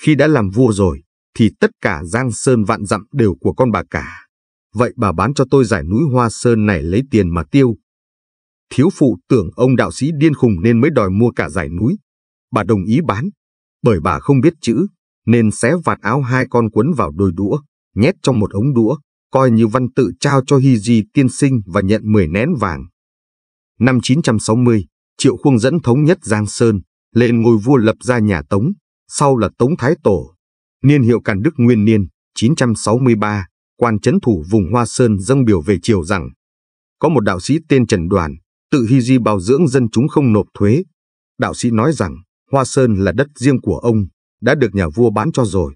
Khi đã làm vua rồi, thì tất cả giang sơn vạn dặm đều của con bà cả. Vậy bà bán cho tôi giải núi hoa sơn này lấy tiền mà tiêu. Thiếu phụ tưởng ông đạo sĩ điên khùng nên mới đòi mua cả giải núi. Bà đồng ý bán, bởi bà không biết chữ, nên xé vạt áo hai con quấn vào đôi đũa, nhét trong một ống đũa, coi như văn tự trao cho Hy Di tiên sinh và nhận 10 nén vàng. Năm 960, Triệu Khuông dẫn thống nhất Giang Sơn, lên ngôi vua lập ra nhà Tống, sau là Tống Thái Tổ, Niên hiệu Càn Đức Nguyên Niên, 963, quan chấn thủ vùng Hoa Sơn dâng biểu về triều rằng có một đạo sĩ tên Trần Đoàn, tự hy di bào dưỡng dân chúng không nộp thuế. Đạo sĩ nói rằng Hoa Sơn là đất riêng của ông, đã được nhà vua bán cho rồi.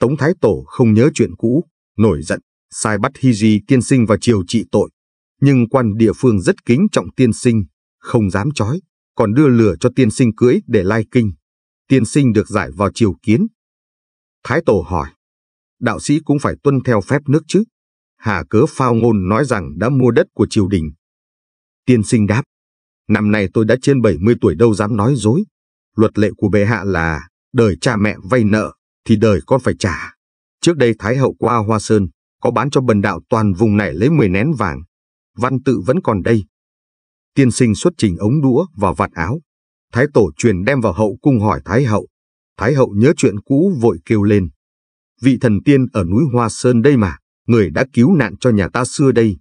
Tống Thái Tổ không nhớ chuyện cũ, nổi giận, sai bắt Hy Di tiên sinh vào triều trị tội. Nhưng quan địa phương rất kính trọng tiên sinh, không dám chói, còn đưa lửa cho tiên sinh cưới để lai kinh. Tiên sinh được giải vào triều kiến, Thái Tổ hỏi, đạo sĩ cũng phải tuân theo phép nước chứ? Hà cớ phao ngôn nói rằng đã mua đất của triều đình. Tiên sinh đáp, năm nay tôi đã trên 70 tuổi đâu dám nói dối. Luật lệ của bệ hạ là đời cha mẹ vay nợ thì đời con phải trả. Trước đây Thái Hậu qua Hoa Sơn có bán cho bần đạo toàn vùng này lấy 10 nén vàng. Văn tự vẫn còn đây. Tiên sinh xuất trình ống đũa và vạt áo. Thái tổ truyền đem vào hậu cung hỏi Thái Hậu. Thái hậu nhớ chuyện cũ vội kêu lên. Vị thần tiên ở núi Hoa Sơn đây mà, người đã cứu nạn cho nhà ta xưa đây.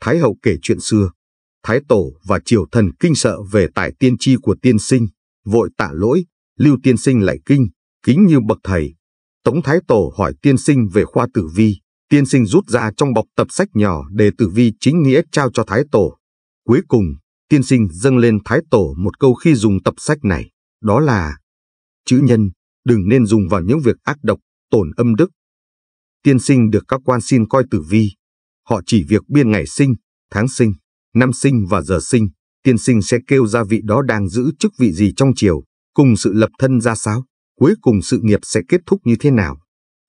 Thái hậu kể chuyện xưa. Thái tổ và triều thần kinh sợ về tài tiên tri của tiên sinh, vội tạ lỗi, lưu tiên sinh lại kinh, kính như bậc thầy. Tống Thái tổ hỏi tiên sinh về khoa tử vi, tiên sinh rút ra trong bọc tập sách nhỏ để tử vi chính nghĩa trao cho Thái tổ. Cuối cùng, tiên sinh dâng lên Thái tổ một câu khi dùng tập sách này, đó là chữ nhân, đừng nên dùng vào những việc ác độc, tổn âm đức. Tiên sinh được các quan xin coi tử vi. Họ chỉ việc biên ngày sinh, tháng sinh, năm sinh và giờ sinh. Tiên sinh sẽ kêu ra vị đó đang giữ chức vị gì trong triều, cùng sự lập thân ra sao, cuối cùng sự nghiệp sẽ kết thúc như thế nào.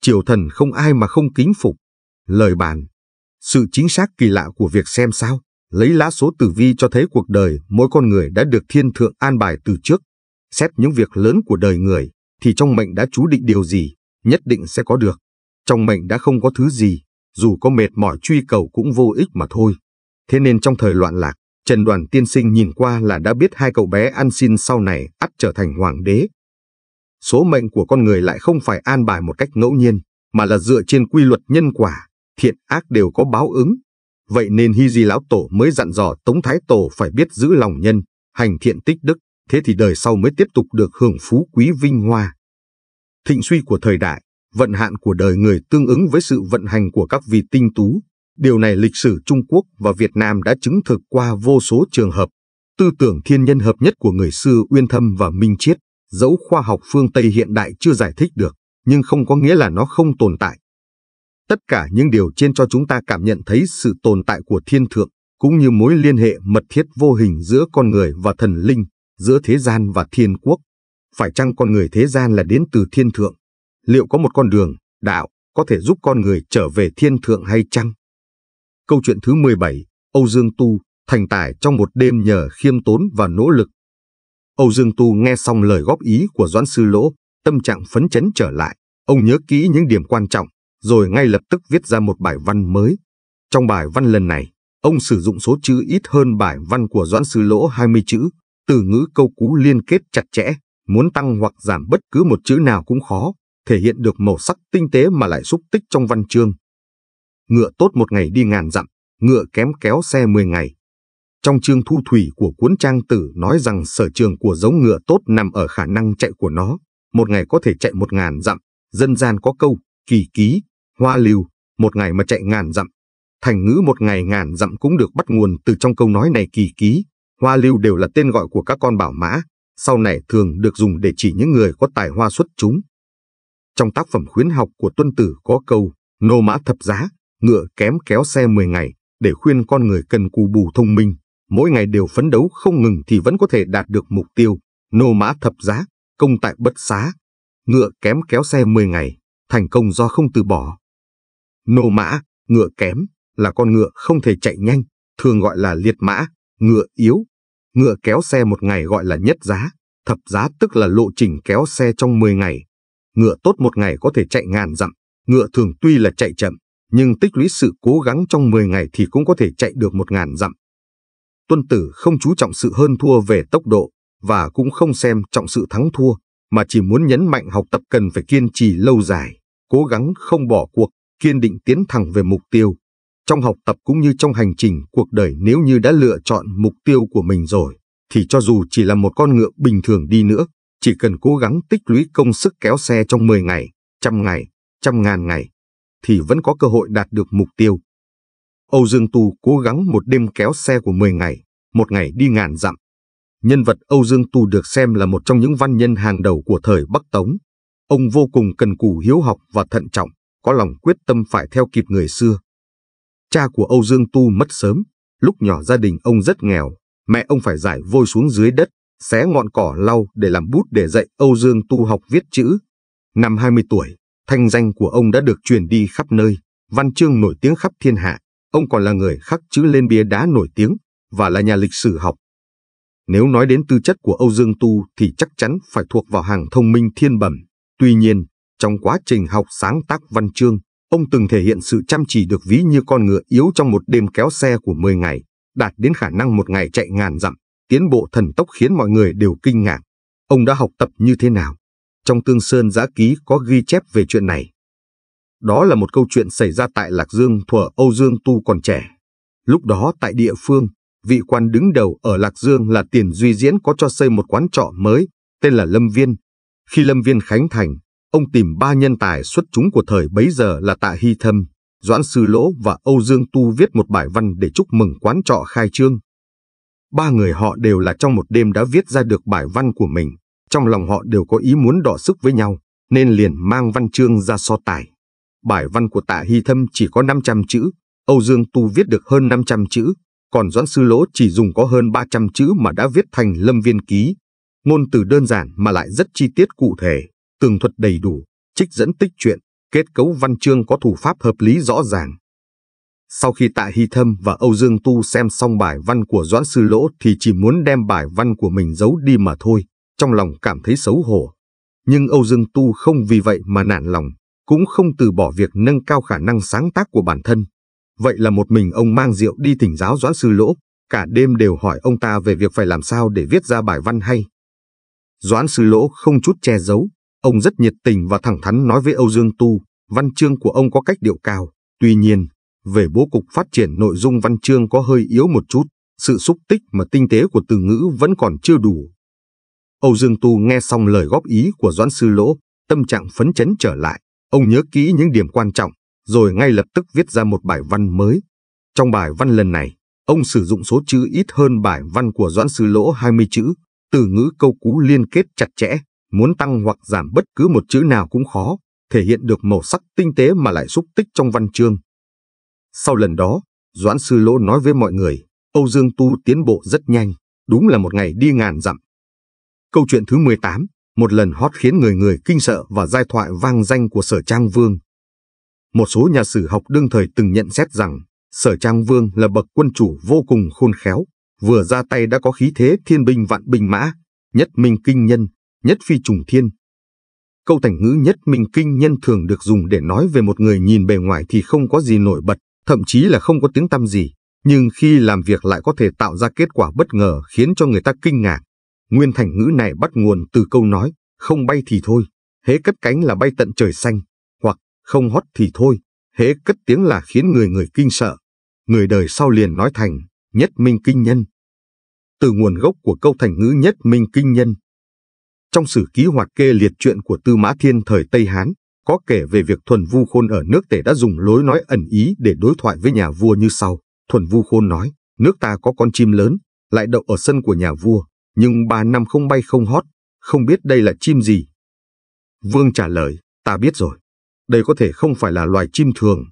Triều thần không ai mà không kính phục. Lời bàn, sự chính xác kỳ lạ của việc xem sao, lấy lá số tử vi cho thấy cuộc đời mỗi con người đã được thiên thượng an bài từ trước, Xét những việc lớn của đời người, thì trong mệnh đã chú định điều gì, nhất định sẽ có được. Trong mệnh đã không có thứ gì, dù có mệt mỏi truy cầu cũng vô ích mà thôi. Thế nên trong thời loạn lạc, Trần Đoàn Tiên Sinh nhìn qua là đã biết hai cậu bé ăn xin sau này ắt trở thành hoàng đế. Số mệnh của con người lại không phải an bài một cách ngẫu nhiên, mà là dựa trên quy luật nhân quả, thiện ác đều có báo ứng. Vậy nên Hy Di Lão Tổ mới dặn dò Tống Thái Tổ phải biết giữ lòng nhân, hành thiện tích đức, thế thì đời sau mới tiếp tục được hưởng phú quý vinh hoa. Thịnh suy của thời đại, vận hạn của đời người tương ứng với sự vận hành của các vị tinh tú. Điều này lịch sử Trung Quốc và Việt Nam đã chứng thực qua vô số trường hợp. Tư tưởng thiên nhân hợp nhất của người xưa Uyên Thâm và Minh Chiết, dẫu khoa học phương Tây hiện đại chưa giải thích được, nhưng không có nghĩa là nó không tồn tại. Tất cả những điều trên cho chúng ta cảm nhận thấy sự tồn tại của thiên thượng, cũng như mối liên hệ mật thiết vô hình giữa con người và thần linh giữa thế gian và thiên quốc. Phải chăng con người thế gian là đến từ thiên thượng? Liệu có một con đường, đạo, có thể giúp con người trở về thiên thượng hay chăng? Câu chuyện thứ 17, Âu Dương Tu, thành tài trong một đêm nhờ khiêm tốn và nỗ lực. Âu Dương Tu nghe xong lời góp ý của Doãn Sư Lỗ, tâm trạng phấn chấn trở lại. Ông nhớ kỹ những điểm quan trọng, rồi ngay lập tức viết ra một bài văn mới. Trong bài văn lần này, ông sử dụng số chữ ít hơn bài văn của Doãn Sư Lỗ 20 chữ, từ ngữ câu cú liên kết chặt chẽ, muốn tăng hoặc giảm bất cứ một chữ nào cũng khó, thể hiện được màu sắc tinh tế mà lại xúc tích trong văn chương. Ngựa tốt một ngày đi ngàn dặm, ngựa kém kéo xe 10 ngày. Trong chương thu thủy của cuốn trang tử nói rằng sở trường của giống ngựa tốt nằm ở khả năng chạy của nó, một ngày có thể chạy một ngàn dặm, dân gian có câu, kỳ ký, hoa liều, một ngày mà chạy ngàn dặm. Thành ngữ một ngày ngàn dặm cũng được bắt nguồn từ trong câu nói này kỳ ký, hoa lưu đều là tên gọi của các con bảo mã, sau này thường được dùng để chỉ những người có tài hoa xuất chúng. Trong tác phẩm khuyến học của Tuân Tử có câu, nô mã thập giá, ngựa kém kéo xe 10 ngày, để khuyên con người cần cù bù thông minh, mỗi ngày đều phấn đấu không ngừng thì vẫn có thể đạt được mục tiêu, nô mã thập giá, công tại bất xá, ngựa kém kéo xe 10 ngày, thành công do không từ bỏ. Nô mã, ngựa kém, là con ngựa không thể chạy nhanh, thường gọi là liệt mã, ngựa yếu, Ngựa kéo xe một ngày gọi là nhất giá, thập giá tức là lộ trình kéo xe trong 10 ngày. Ngựa tốt một ngày có thể chạy ngàn dặm, ngựa thường tuy là chạy chậm, nhưng tích lũy sự cố gắng trong 10 ngày thì cũng có thể chạy được một ngàn dặm. Tuân tử không chú trọng sự hơn thua về tốc độ và cũng không xem trọng sự thắng thua, mà chỉ muốn nhấn mạnh học tập cần phải kiên trì lâu dài, cố gắng không bỏ cuộc, kiên định tiến thẳng về mục tiêu. Trong học tập cũng như trong hành trình cuộc đời nếu như đã lựa chọn mục tiêu của mình rồi, thì cho dù chỉ là một con ngựa bình thường đi nữa, chỉ cần cố gắng tích lũy công sức kéo xe trong 10 ngày, trăm ngày, trăm ngàn ngày, thì vẫn có cơ hội đạt được mục tiêu. Âu Dương Tu cố gắng một đêm kéo xe của 10 ngày, một ngày đi ngàn dặm. Nhân vật Âu Dương Tu được xem là một trong những văn nhân hàng đầu của thời Bắc Tống. Ông vô cùng cần cù hiếu học và thận trọng, có lòng quyết tâm phải theo kịp người xưa. Cha của Âu Dương Tu mất sớm, lúc nhỏ gia đình ông rất nghèo, mẹ ông phải giải vôi xuống dưới đất, xé ngọn cỏ lau để làm bút để dạy Âu Dương Tu học viết chữ. Năm 20 tuổi, thanh danh của ông đã được truyền đi khắp nơi, văn chương nổi tiếng khắp thiên hạ, ông còn là người khắc chữ lên bia đá nổi tiếng và là nhà lịch sử học. Nếu nói đến tư chất của Âu Dương Tu thì chắc chắn phải thuộc vào hàng thông minh thiên bẩm. Tuy nhiên, trong quá trình học sáng tác văn chương, Ông từng thể hiện sự chăm chỉ được ví như con ngựa yếu trong một đêm kéo xe của 10 ngày, đạt đến khả năng một ngày chạy ngàn dặm, tiến bộ thần tốc khiến mọi người đều kinh ngạc. Ông đã học tập như thế nào? Trong Tương Sơn Giã Ký có ghi chép về chuyện này. Đó là một câu chuyện xảy ra tại Lạc Dương thuở Âu Dương Tu còn trẻ. Lúc đó tại địa phương, vị quan đứng đầu ở Lạc Dương là Tiền Duy Diễn có cho xây một quán trọ mới, tên là Lâm Viên. Khi Lâm Viên khánh thành, ông tìm ba nhân tài xuất chúng của thời bấy giờ là Tạ Hy Thâm, Doãn Sư Lỗ và Âu Dương Tu viết một bài văn để chúc mừng quán trọ khai trương. Ba người họ đều là trong một đêm đã viết ra được bài văn của mình, trong lòng họ đều có ý muốn đọ sức với nhau, nên liền mang văn chương ra so tài. Bài văn của Tạ Hy Thâm chỉ có 500 chữ, Âu Dương Tu viết được hơn 500 chữ, còn Doãn Sư Lỗ chỉ dùng có hơn 300 chữ mà đã viết thành Lâm Viên Ký. Ngôn từ đơn giản mà lại rất chi tiết cụ thể tường thuật đầy đủ, trích dẫn tích truyện, kết cấu văn chương có thủ pháp hợp lý rõ ràng. Sau khi Tạ Hy Thâm và Âu Dương Tu xem xong bài văn của Doãn Sư Lỗ thì chỉ muốn đem bài văn của mình giấu đi mà thôi, trong lòng cảm thấy xấu hổ. Nhưng Âu Dương Tu không vì vậy mà nản lòng, cũng không từ bỏ việc nâng cao khả năng sáng tác của bản thân. Vậy là một mình ông mang rượu đi thỉnh giáo Doãn Sư Lỗ, cả đêm đều hỏi ông ta về việc phải làm sao để viết ra bài văn hay. Doãn Sư Lỗ không chút che giấu, Ông rất nhiệt tình và thẳng thắn nói với Âu Dương Tu, văn chương của ông có cách điệu cao. Tuy nhiên, về bố cục phát triển nội dung văn chương có hơi yếu một chút, sự xúc tích mà tinh tế của từ ngữ vẫn còn chưa đủ. Âu Dương Tu nghe xong lời góp ý của Doãn Sư Lỗ, tâm trạng phấn chấn trở lại. Ông nhớ kỹ những điểm quan trọng, rồi ngay lập tức viết ra một bài văn mới. Trong bài văn lần này, ông sử dụng số chữ ít hơn bài văn của Doãn Sư Lỗ 20 chữ, từ ngữ câu cú liên kết chặt chẽ, muốn tăng hoặc giảm bất cứ một chữ nào cũng khó, thể hiện được màu sắc tinh tế mà lại xúc tích trong văn chương. Sau lần đó, Doãn Sư Lỗ nói với mọi người, Âu Dương Tu tiến bộ rất nhanh, đúng là một ngày đi ngàn dặm. Câu chuyện thứ 18, một lần hot khiến người người kinh sợ và giai thoại vang danh của Sở Trang Vương. Một số nhà sử học đương thời từng nhận xét rằng Sở Trang Vương là bậc quân chủ vô cùng khôn khéo, vừa ra tay đã có khí thế thiên binh vạn binh mã, nhất minh kinh nhân, nhất phi trùng thiên. Câu thành ngữ nhất minh kinh nhân thường được dùng để nói về một người nhìn bề ngoài thì không có gì nổi bật, thậm chí là không có tiếng tăm gì, nhưng khi làm việc lại có thể tạo ra kết quả bất ngờ khiến cho người ta kinh ngạc. Nguyên thành ngữ này bắt nguồn từ câu nói, không bay thì thôi, hế cất cánh là bay tận trời xanh, hoặc không hót thì thôi, hế cất tiếng là khiến người người kinh sợ. Người đời sau liền nói thành, nhất minh kinh nhân. Từ nguồn gốc của câu thành ngữ nhất minh kinh nhân, trong sử ký hoặc kê liệt truyện của Tư Mã Thiên thời Tây Hán, có kể về việc Thuần Vu Khôn ở nước Tề đã dùng lối nói ẩn ý để đối thoại với nhà vua như sau. Thuần Vu Khôn nói, nước ta có con chim lớn, lại đậu ở sân của nhà vua, nhưng ba năm không bay không hót, không biết đây là chim gì. Vương trả lời, ta biết rồi, đây có thể không phải là loài chim thường.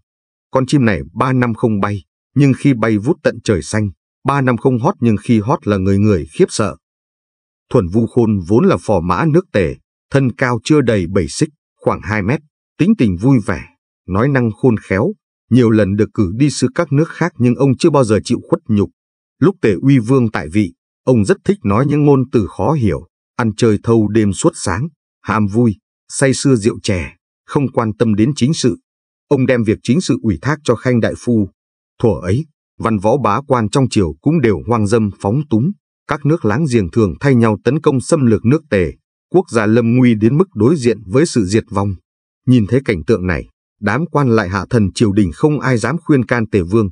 Con chim này ba năm không bay, nhưng khi bay vút tận trời xanh, ba năm không hót nhưng khi hót là người người khiếp sợ. Thuần Vu Khôn vốn là phò mã nước tề, thân cao chưa đầy bảy xích, khoảng 2 mét, tính tình vui vẻ, nói năng khôn khéo, nhiều lần được cử đi sứ các nước khác nhưng ông chưa bao giờ chịu khuất nhục. Lúc Tề Uy Vương tại vị, ông rất thích nói những ngôn từ khó hiểu, ăn chơi thâu đêm suốt sáng, ham vui, say sưa rượu chè, không quan tâm đến chính sự. Ông đem việc chính sự ủy thác cho Khanh Đại Phu. Thuở ấy, văn võ bá quan trong triều cũng đều hoang dâm phóng túng, các nước láng giềng thường thay nhau tấn công xâm lược nước tề, quốc gia lâm nguy đến mức đối diện với sự diệt vong. Nhìn thấy cảnh tượng này, đám quan lại hạ thần triều đình không ai dám khuyên can tề vương.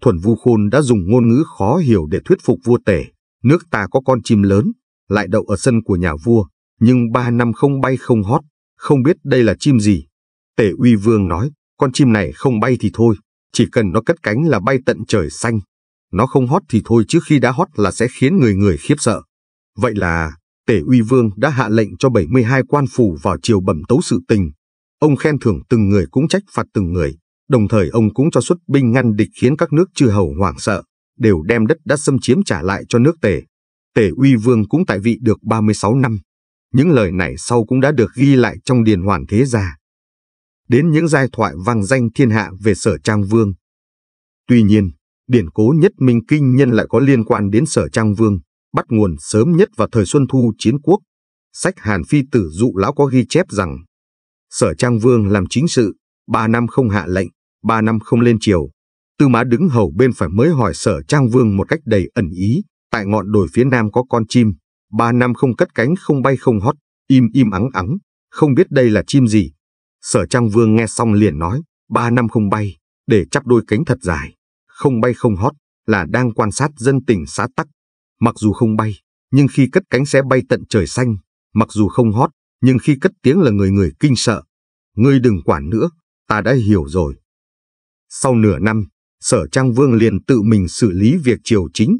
Thuần Vu Khôn đã dùng ngôn ngữ khó hiểu để thuyết phục vua tề, nước ta có con chim lớn, lại đậu ở sân của nhà vua, nhưng ba năm không bay không hót, không biết đây là chim gì. Tề uy vương nói, con chim này không bay thì thôi, chỉ cần nó cất cánh là bay tận trời xanh. Nó không hót thì thôi chứ khi đã hót là sẽ khiến người người khiếp sợ. Vậy là, Tể Uy Vương đã hạ lệnh cho 72 quan phủ vào chiều bẩm tấu sự tình. Ông khen thưởng từng người cũng trách phạt từng người, đồng thời ông cũng cho xuất binh ngăn địch khiến các nước chư hầu hoảng sợ, đều đem đất đã xâm chiếm trả lại cho nước tể. tể Uy Vương cũng tại vị được 36 năm. Những lời này sau cũng đã được ghi lại trong điền hoàn thế gia. Đến những giai thoại vang danh thiên hạ về sở trang vương. Tuy nhiên, điển cố nhất minh kinh nhân lại có liên quan đến sở trang vương, bắt nguồn sớm nhất vào thời Xuân Thu chiến quốc. Sách Hàn Phi Tử Dụ Lão có ghi chép rằng, sở trang vương làm chính sự, ba năm không hạ lệnh, ba năm không lên triều. Tư mã đứng hầu bên phải mới hỏi sở trang vương một cách đầy ẩn ý, tại ngọn đồi phía nam có con chim, ba năm không cất cánh không bay không hót, im im ắng ắng, không biết đây là chim gì. Sở trang vương nghe xong liền nói, ba năm không bay, để chắp đôi cánh thật dài không bay không hót là đang quan sát dân tình xã Tắc. Mặc dù không bay, nhưng khi cất cánh sẽ bay tận trời xanh, mặc dù không hót, nhưng khi cất tiếng là người người kinh sợ. Ngươi đừng quản nữa, ta đã hiểu rồi. Sau nửa năm, Sở Trang Vương liền tự mình xử lý việc triều chính.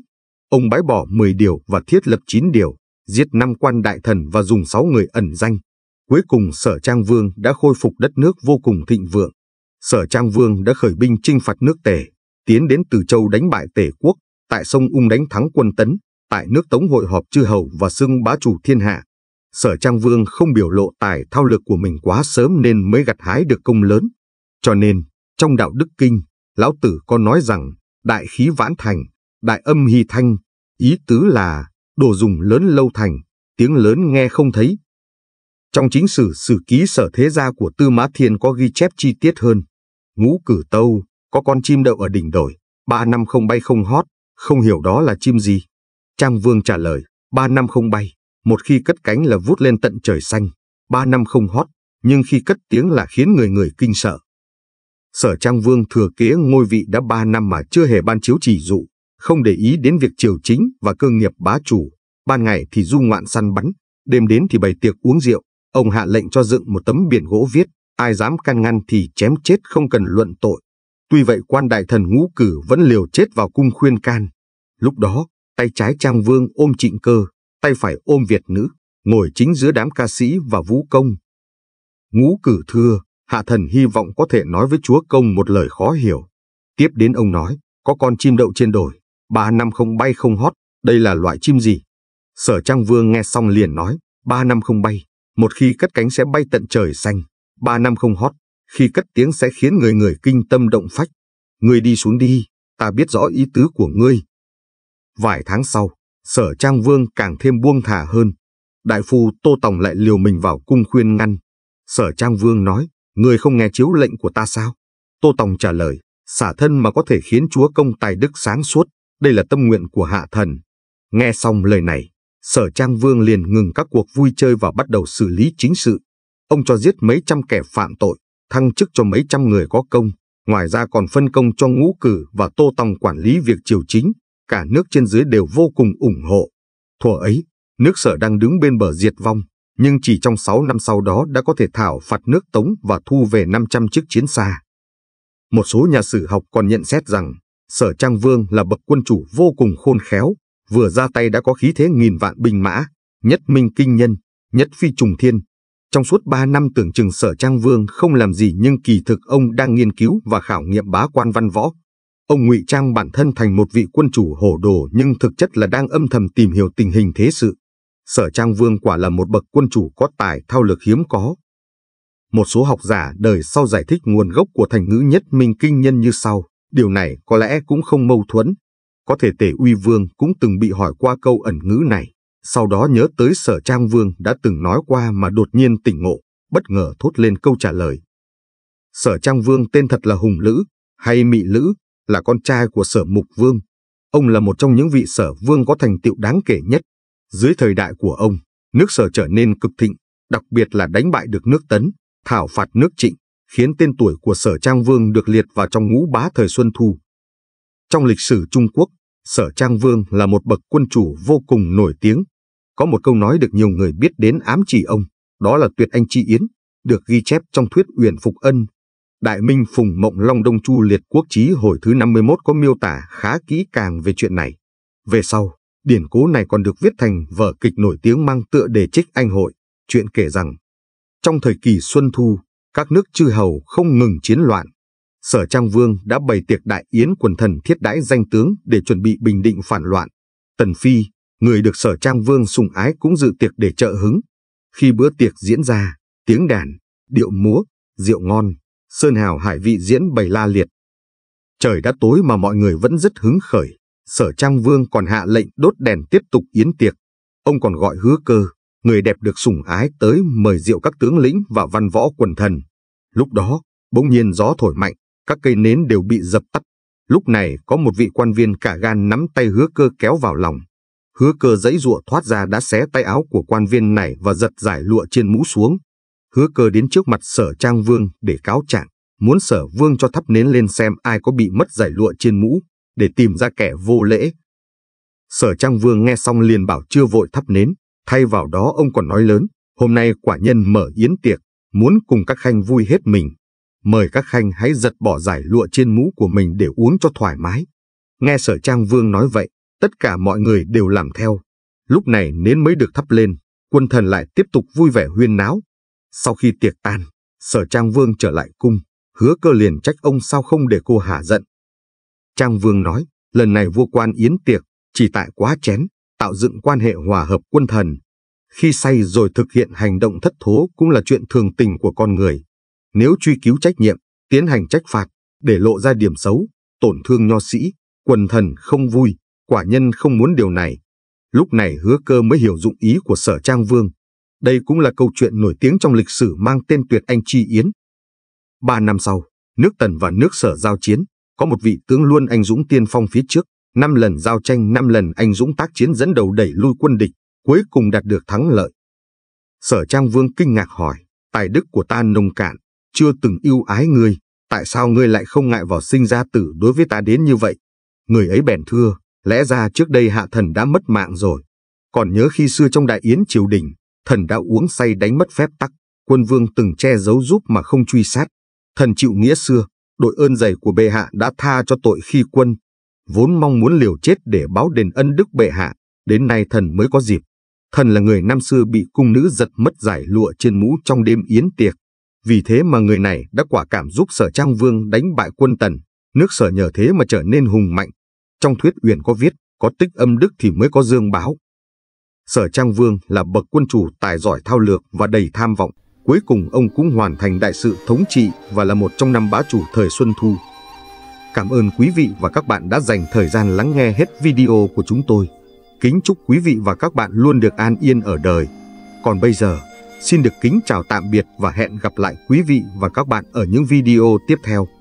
Ông bãi bỏ 10 điều và thiết lập 9 điều, giết 5 quan đại thần và dùng 6 người ẩn danh. Cuối cùng Sở Trang Vương đã khôi phục đất nước vô cùng thịnh vượng. Sở Trang Vương đã khởi binh chinh phạt nước Tề, tiến đến Từ Châu đánh bại Tể quốc, tại sông Ung đánh thắng quân Tấn, tại nước Tống hội họp chư hầu và xưng bá chủ thiên hạ. Sở Trang Vương không biểu lộ tài thao lược của mình quá sớm nên mới gặt hái được công lớn. Cho nên, trong đạo đức kinh, Lão Tử có nói rằng, đại khí vãn thành, đại âm hy thanh, ý tứ là, đồ dùng lớn lâu thành, tiếng lớn nghe không thấy. Trong chính sử sử ký sở thế gia của Tư Mã Thiên có ghi chép chi tiết hơn. Ngũ cử tâu, có con chim đậu ở đỉnh đồi, ba năm không bay không hót, không hiểu đó là chim gì. Trang Vương trả lời, ba năm không bay, một khi cất cánh là vút lên tận trời xanh, ba năm không hót, nhưng khi cất tiếng là khiến người người kinh sợ. Sở Trang Vương thừa kế ngôi vị đã ba năm mà chưa hề ban chiếu chỉ dụ, không để ý đến việc triều chính và cơ nghiệp bá chủ, ban ngày thì du ngoạn săn bắn, đêm đến thì bày tiệc uống rượu, ông hạ lệnh cho dựng một tấm biển gỗ viết, ai dám can ngăn thì chém chết không cần luận tội, Tuy vậy quan đại thần ngũ cử vẫn liều chết vào cung khuyên can. Lúc đó, tay trái trang vương ôm trịnh cơ, tay phải ôm Việt nữ, ngồi chính giữa đám ca sĩ và vũ công. Ngũ cử thưa, hạ thần hy vọng có thể nói với chúa công một lời khó hiểu. Tiếp đến ông nói, có con chim đậu trên đồi, ba năm không bay không hót, đây là loại chim gì? Sở Trang Vương nghe xong liền nói, ba năm không bay, một khi cất cánh sẽ bay tận trời xanh, ba năm không hót, khi cất tiếng sẽ khiến người người kinh tâm động phách. Ngươi đi xuống đi, ta biết rõ ý tứ của ngươi. Vài tháng sau, sở trang vương càng thêm buông thả hơn. Đại phu Tô Tòng lại liều mình vào cung khuyên ngăn. Sở trang vương nói, ngươi không nghe chiếu lệnh của ta sao? Tô Tòng trả lời, xả thân mà có thể khiến chúa công tài đức sáng suốt, đây là tâm nguyện của hạ thần. Nghe xong lời này, sở trang vương liền ngừng các cuộc vui chơi và bắt đầu xử lý chính sự. Ông cho giết mấy trăm kẻ phạm tội, thăng chức cho mấy trăm người có công, ngoài ra còn phân công cho ngũ cử và tô tòng quản lý việc triều chính, cả nước trên dưới đều vô cùng ủng hộ. Thuở ấy, nước sở đang đứng bên bờ diệt vong, nhưng chỉ trong 6 năm sau đó đã có thể thảo phạt nước Tống và thu về 500 chiếc chiến xa. Một số nhà sử học còn nhận xét rằng, sở Trang Vương là bậc quân chủ vô cùng khôn khéo, vừa ra tay đã có khí thế nghìn vạn binh mã, nhất minh kinh nhân, nhất phi trùng thiên, trong suốt 3 năm tưởng chừng sở trang vương không làm gì nhưng kỳ thực ông đang nghiên cứu và khảo nghiệm bá quan văn võ. Ông ngụy trang bản thân thành một vị quân chủ hổ đồ nhưng thực chất là đang âm thầm tìm hiểu tình hình thế sự. Sở trang vương quả là một bậc quân chủ có tài thao lược hiếm có. Một số học giả đời sau giải thích nguồn gốc của thành ngữ nhất minh kinh nhân như sau. Điều này có lẽ cũng không mâu thuẫn. Có thể tể uy vương cũng từng bị hỏi qua câu ẩn ngữ này sau đó nhớ tới sở trang vương đã từng nói qua mà đột nhiên tỉnh ngộ, bất ngờ thốt lên câu trả lời. Sở trang vương tên thật là Hùng Lữ, hay Mị Lữ, là con trai của sở mục vương. Ông là một trong những vị sở vương có thành tựu đáng kể nhất. Dưới thời đại của ông, nước sở trở nên cực thịnh, đặc biệt là đánh bại được nước tấn, thảo phạt nước trịnh, khiến tên tuổi của sở trang vương được liệt vào trong ngũ bá thời Xuân Thu. Trong lịch sử Trung Quốc, sở trang vương là một bậc quân chủ vô cùng nổi tiếng, có một câu nói được nhiều người biết đến ám chỉ ông, đó là tuyệt anh chi yến, được ghi chép trong thuyết Uyển Phục Ân. Đại Minh Phùng Mộng Long Đông Chu Liệt Quốc Chí hồi thứ 51 có miêu tả khá kỹ càng về chuyện này. Về sau, điển cố này còn được viết thành vở kịch nổi tiếng mang tựa đề trích anh hội. Chuyện kể rằng, trong thời kỳ Xuân Thu, các nước chư hầu không ngừng chiến loạn. Sở Trang Vương đã bày tiệc đại yến quần thần thiết đãi danh tướng để chuẩn bị bình định phản loạn. Tần Phi, người được sở trang vương sùng ái cũng dự tiệc để trợ hứng. Khi bữa tiệc diễn ra, tiếng đàn, điệu múa, rượu ngon, sơn hào hải vị diễn bày la liệt. Trời đã tối mà mọi người vẫn rất hứng khởi, sở trang vương còn hạ lệnh đốt đèn tiếp tục yến tiệc. Ông còn gọi hứa cơ, người đẹp được sùng ái tới mời rượu các tướng lĩnh và văn võ quần thần. Lúc đó, bỗng nhiên gió thổi mạnh, các cây nến đều bị dập tắt. Lúc này có một vị quan viên cả gan nắm tay hứa cơ kéo vào lòng. Hứa cơ dãy rụa thoát ra đã xé tay áo của quan viên này và giật giải lụa trên mũ xuống. Hứa cơ đến trước mặt sở trang vương để cáo trạng, muốn sở vương cho thắp nến lên xem ai có bị mất giải lụa trên mũ, để tìm ra kẻ vô lễ. Sở trang vương nghe xong liền bảo chưa vội thắp nến, thay vào đó ông còn nói lớn, hôm nay quả nhân mở yến tiệc, muốn cùng các khanh vui hết mình. Mời các khanh hãy giật bỏ giải lụa trên mũ của mình để uống cho thoải mái. Nghe sở trang vương nói vậy, tất cả mọi người đều làm theo. Lúc này nến mới được thắp lên, quân thần lại tiếp tục vui vẻ huyên náo. Sau khi tiệc tan, sở Trang Vương trở lại cung, hứa cơ liền trách ông sao không để cô hả giận. Trang Vương nói, lần này vua quan yến tiệc, chỉ tại quá chén, tạo dựng quan hệ hòa hợp quân thần. Khi say rồi thực hiện hành động thất thố cũng là chuyện thường tình của con người. Nếu truy cứu trách nhiệm, tiến hành trách phạt, để lộ ra điểm xấu, tổn thương nho sĩ, quần thần không vui, Quả nhân không muốn điều này. Lúc này hứa cơ mới hiểu dụng ý của sở trang vương. Đây cũng là câu chuyện nổi tiếng trong lịch sử mang tên tuyệt anh Chi Yến. Ba năm sau, nước Tần và nước sở giao chiến, có một vị tướng luôn anh dũng tiên phong phía trước, năm lần giao tranh năm lần anh dũng tác chiến dẫn đầu đẩy lui quân địch, cuối cùng đạt được thắng lợi. Sở Trang Vương kinh ngạc hỏi, tài đức của ta nông cạn, chưa từng yêu ái ngươi, tại sao ngươi lại không ngại vào sinh ra tử đối với ta đến như vậy? Người ấy bèn thưa, Lẽ ra trước đây hạ thần đã mất mạng rồi. Còn nhớ khi xưa trong đại yến triều đình, thần đã uống say đánh mất phép tắc, quân vương từng che giấu giúp mà không truy sát. Thần chịu nghĩa xưa, đội ơn dày của bệ hạ đã tha cho tội khi quân. Vốn mong muốn liều chết để báo đền ân đức bệ hạ, đến nay thần mới có dịp. Thần là người năm xưa bị cung nữ giật mất giải lụa trên mũ trong đêm yến tiệc. Vì thế mà người này đã quả cảm giúp sở trang vương đánh bại quân tần, nước sở nhờ thế mà trở nên hùng mạnh, trong thuyết uyển có viết, có tích âm đức thì mới có dương báo. Sở Trang Vương là bậc quân chủ tài giỏi thao lược và đầy tham vọng. Cuối cùng ông cũng hoàn thành đại sự thống trị và là một trong năm bá chủ thời Xuân Thu. Cảm ơn quý vị và các bạn đã dành thời gian lắng nghe hết video của chúng tôi. Kính chúc quý vị và các bạn luôn được an yên ở đời. Còn bây giờ, xin được kính chào tạm biệt và hẹn gặp lại quý vị và các bạn ở những video tiếp theo.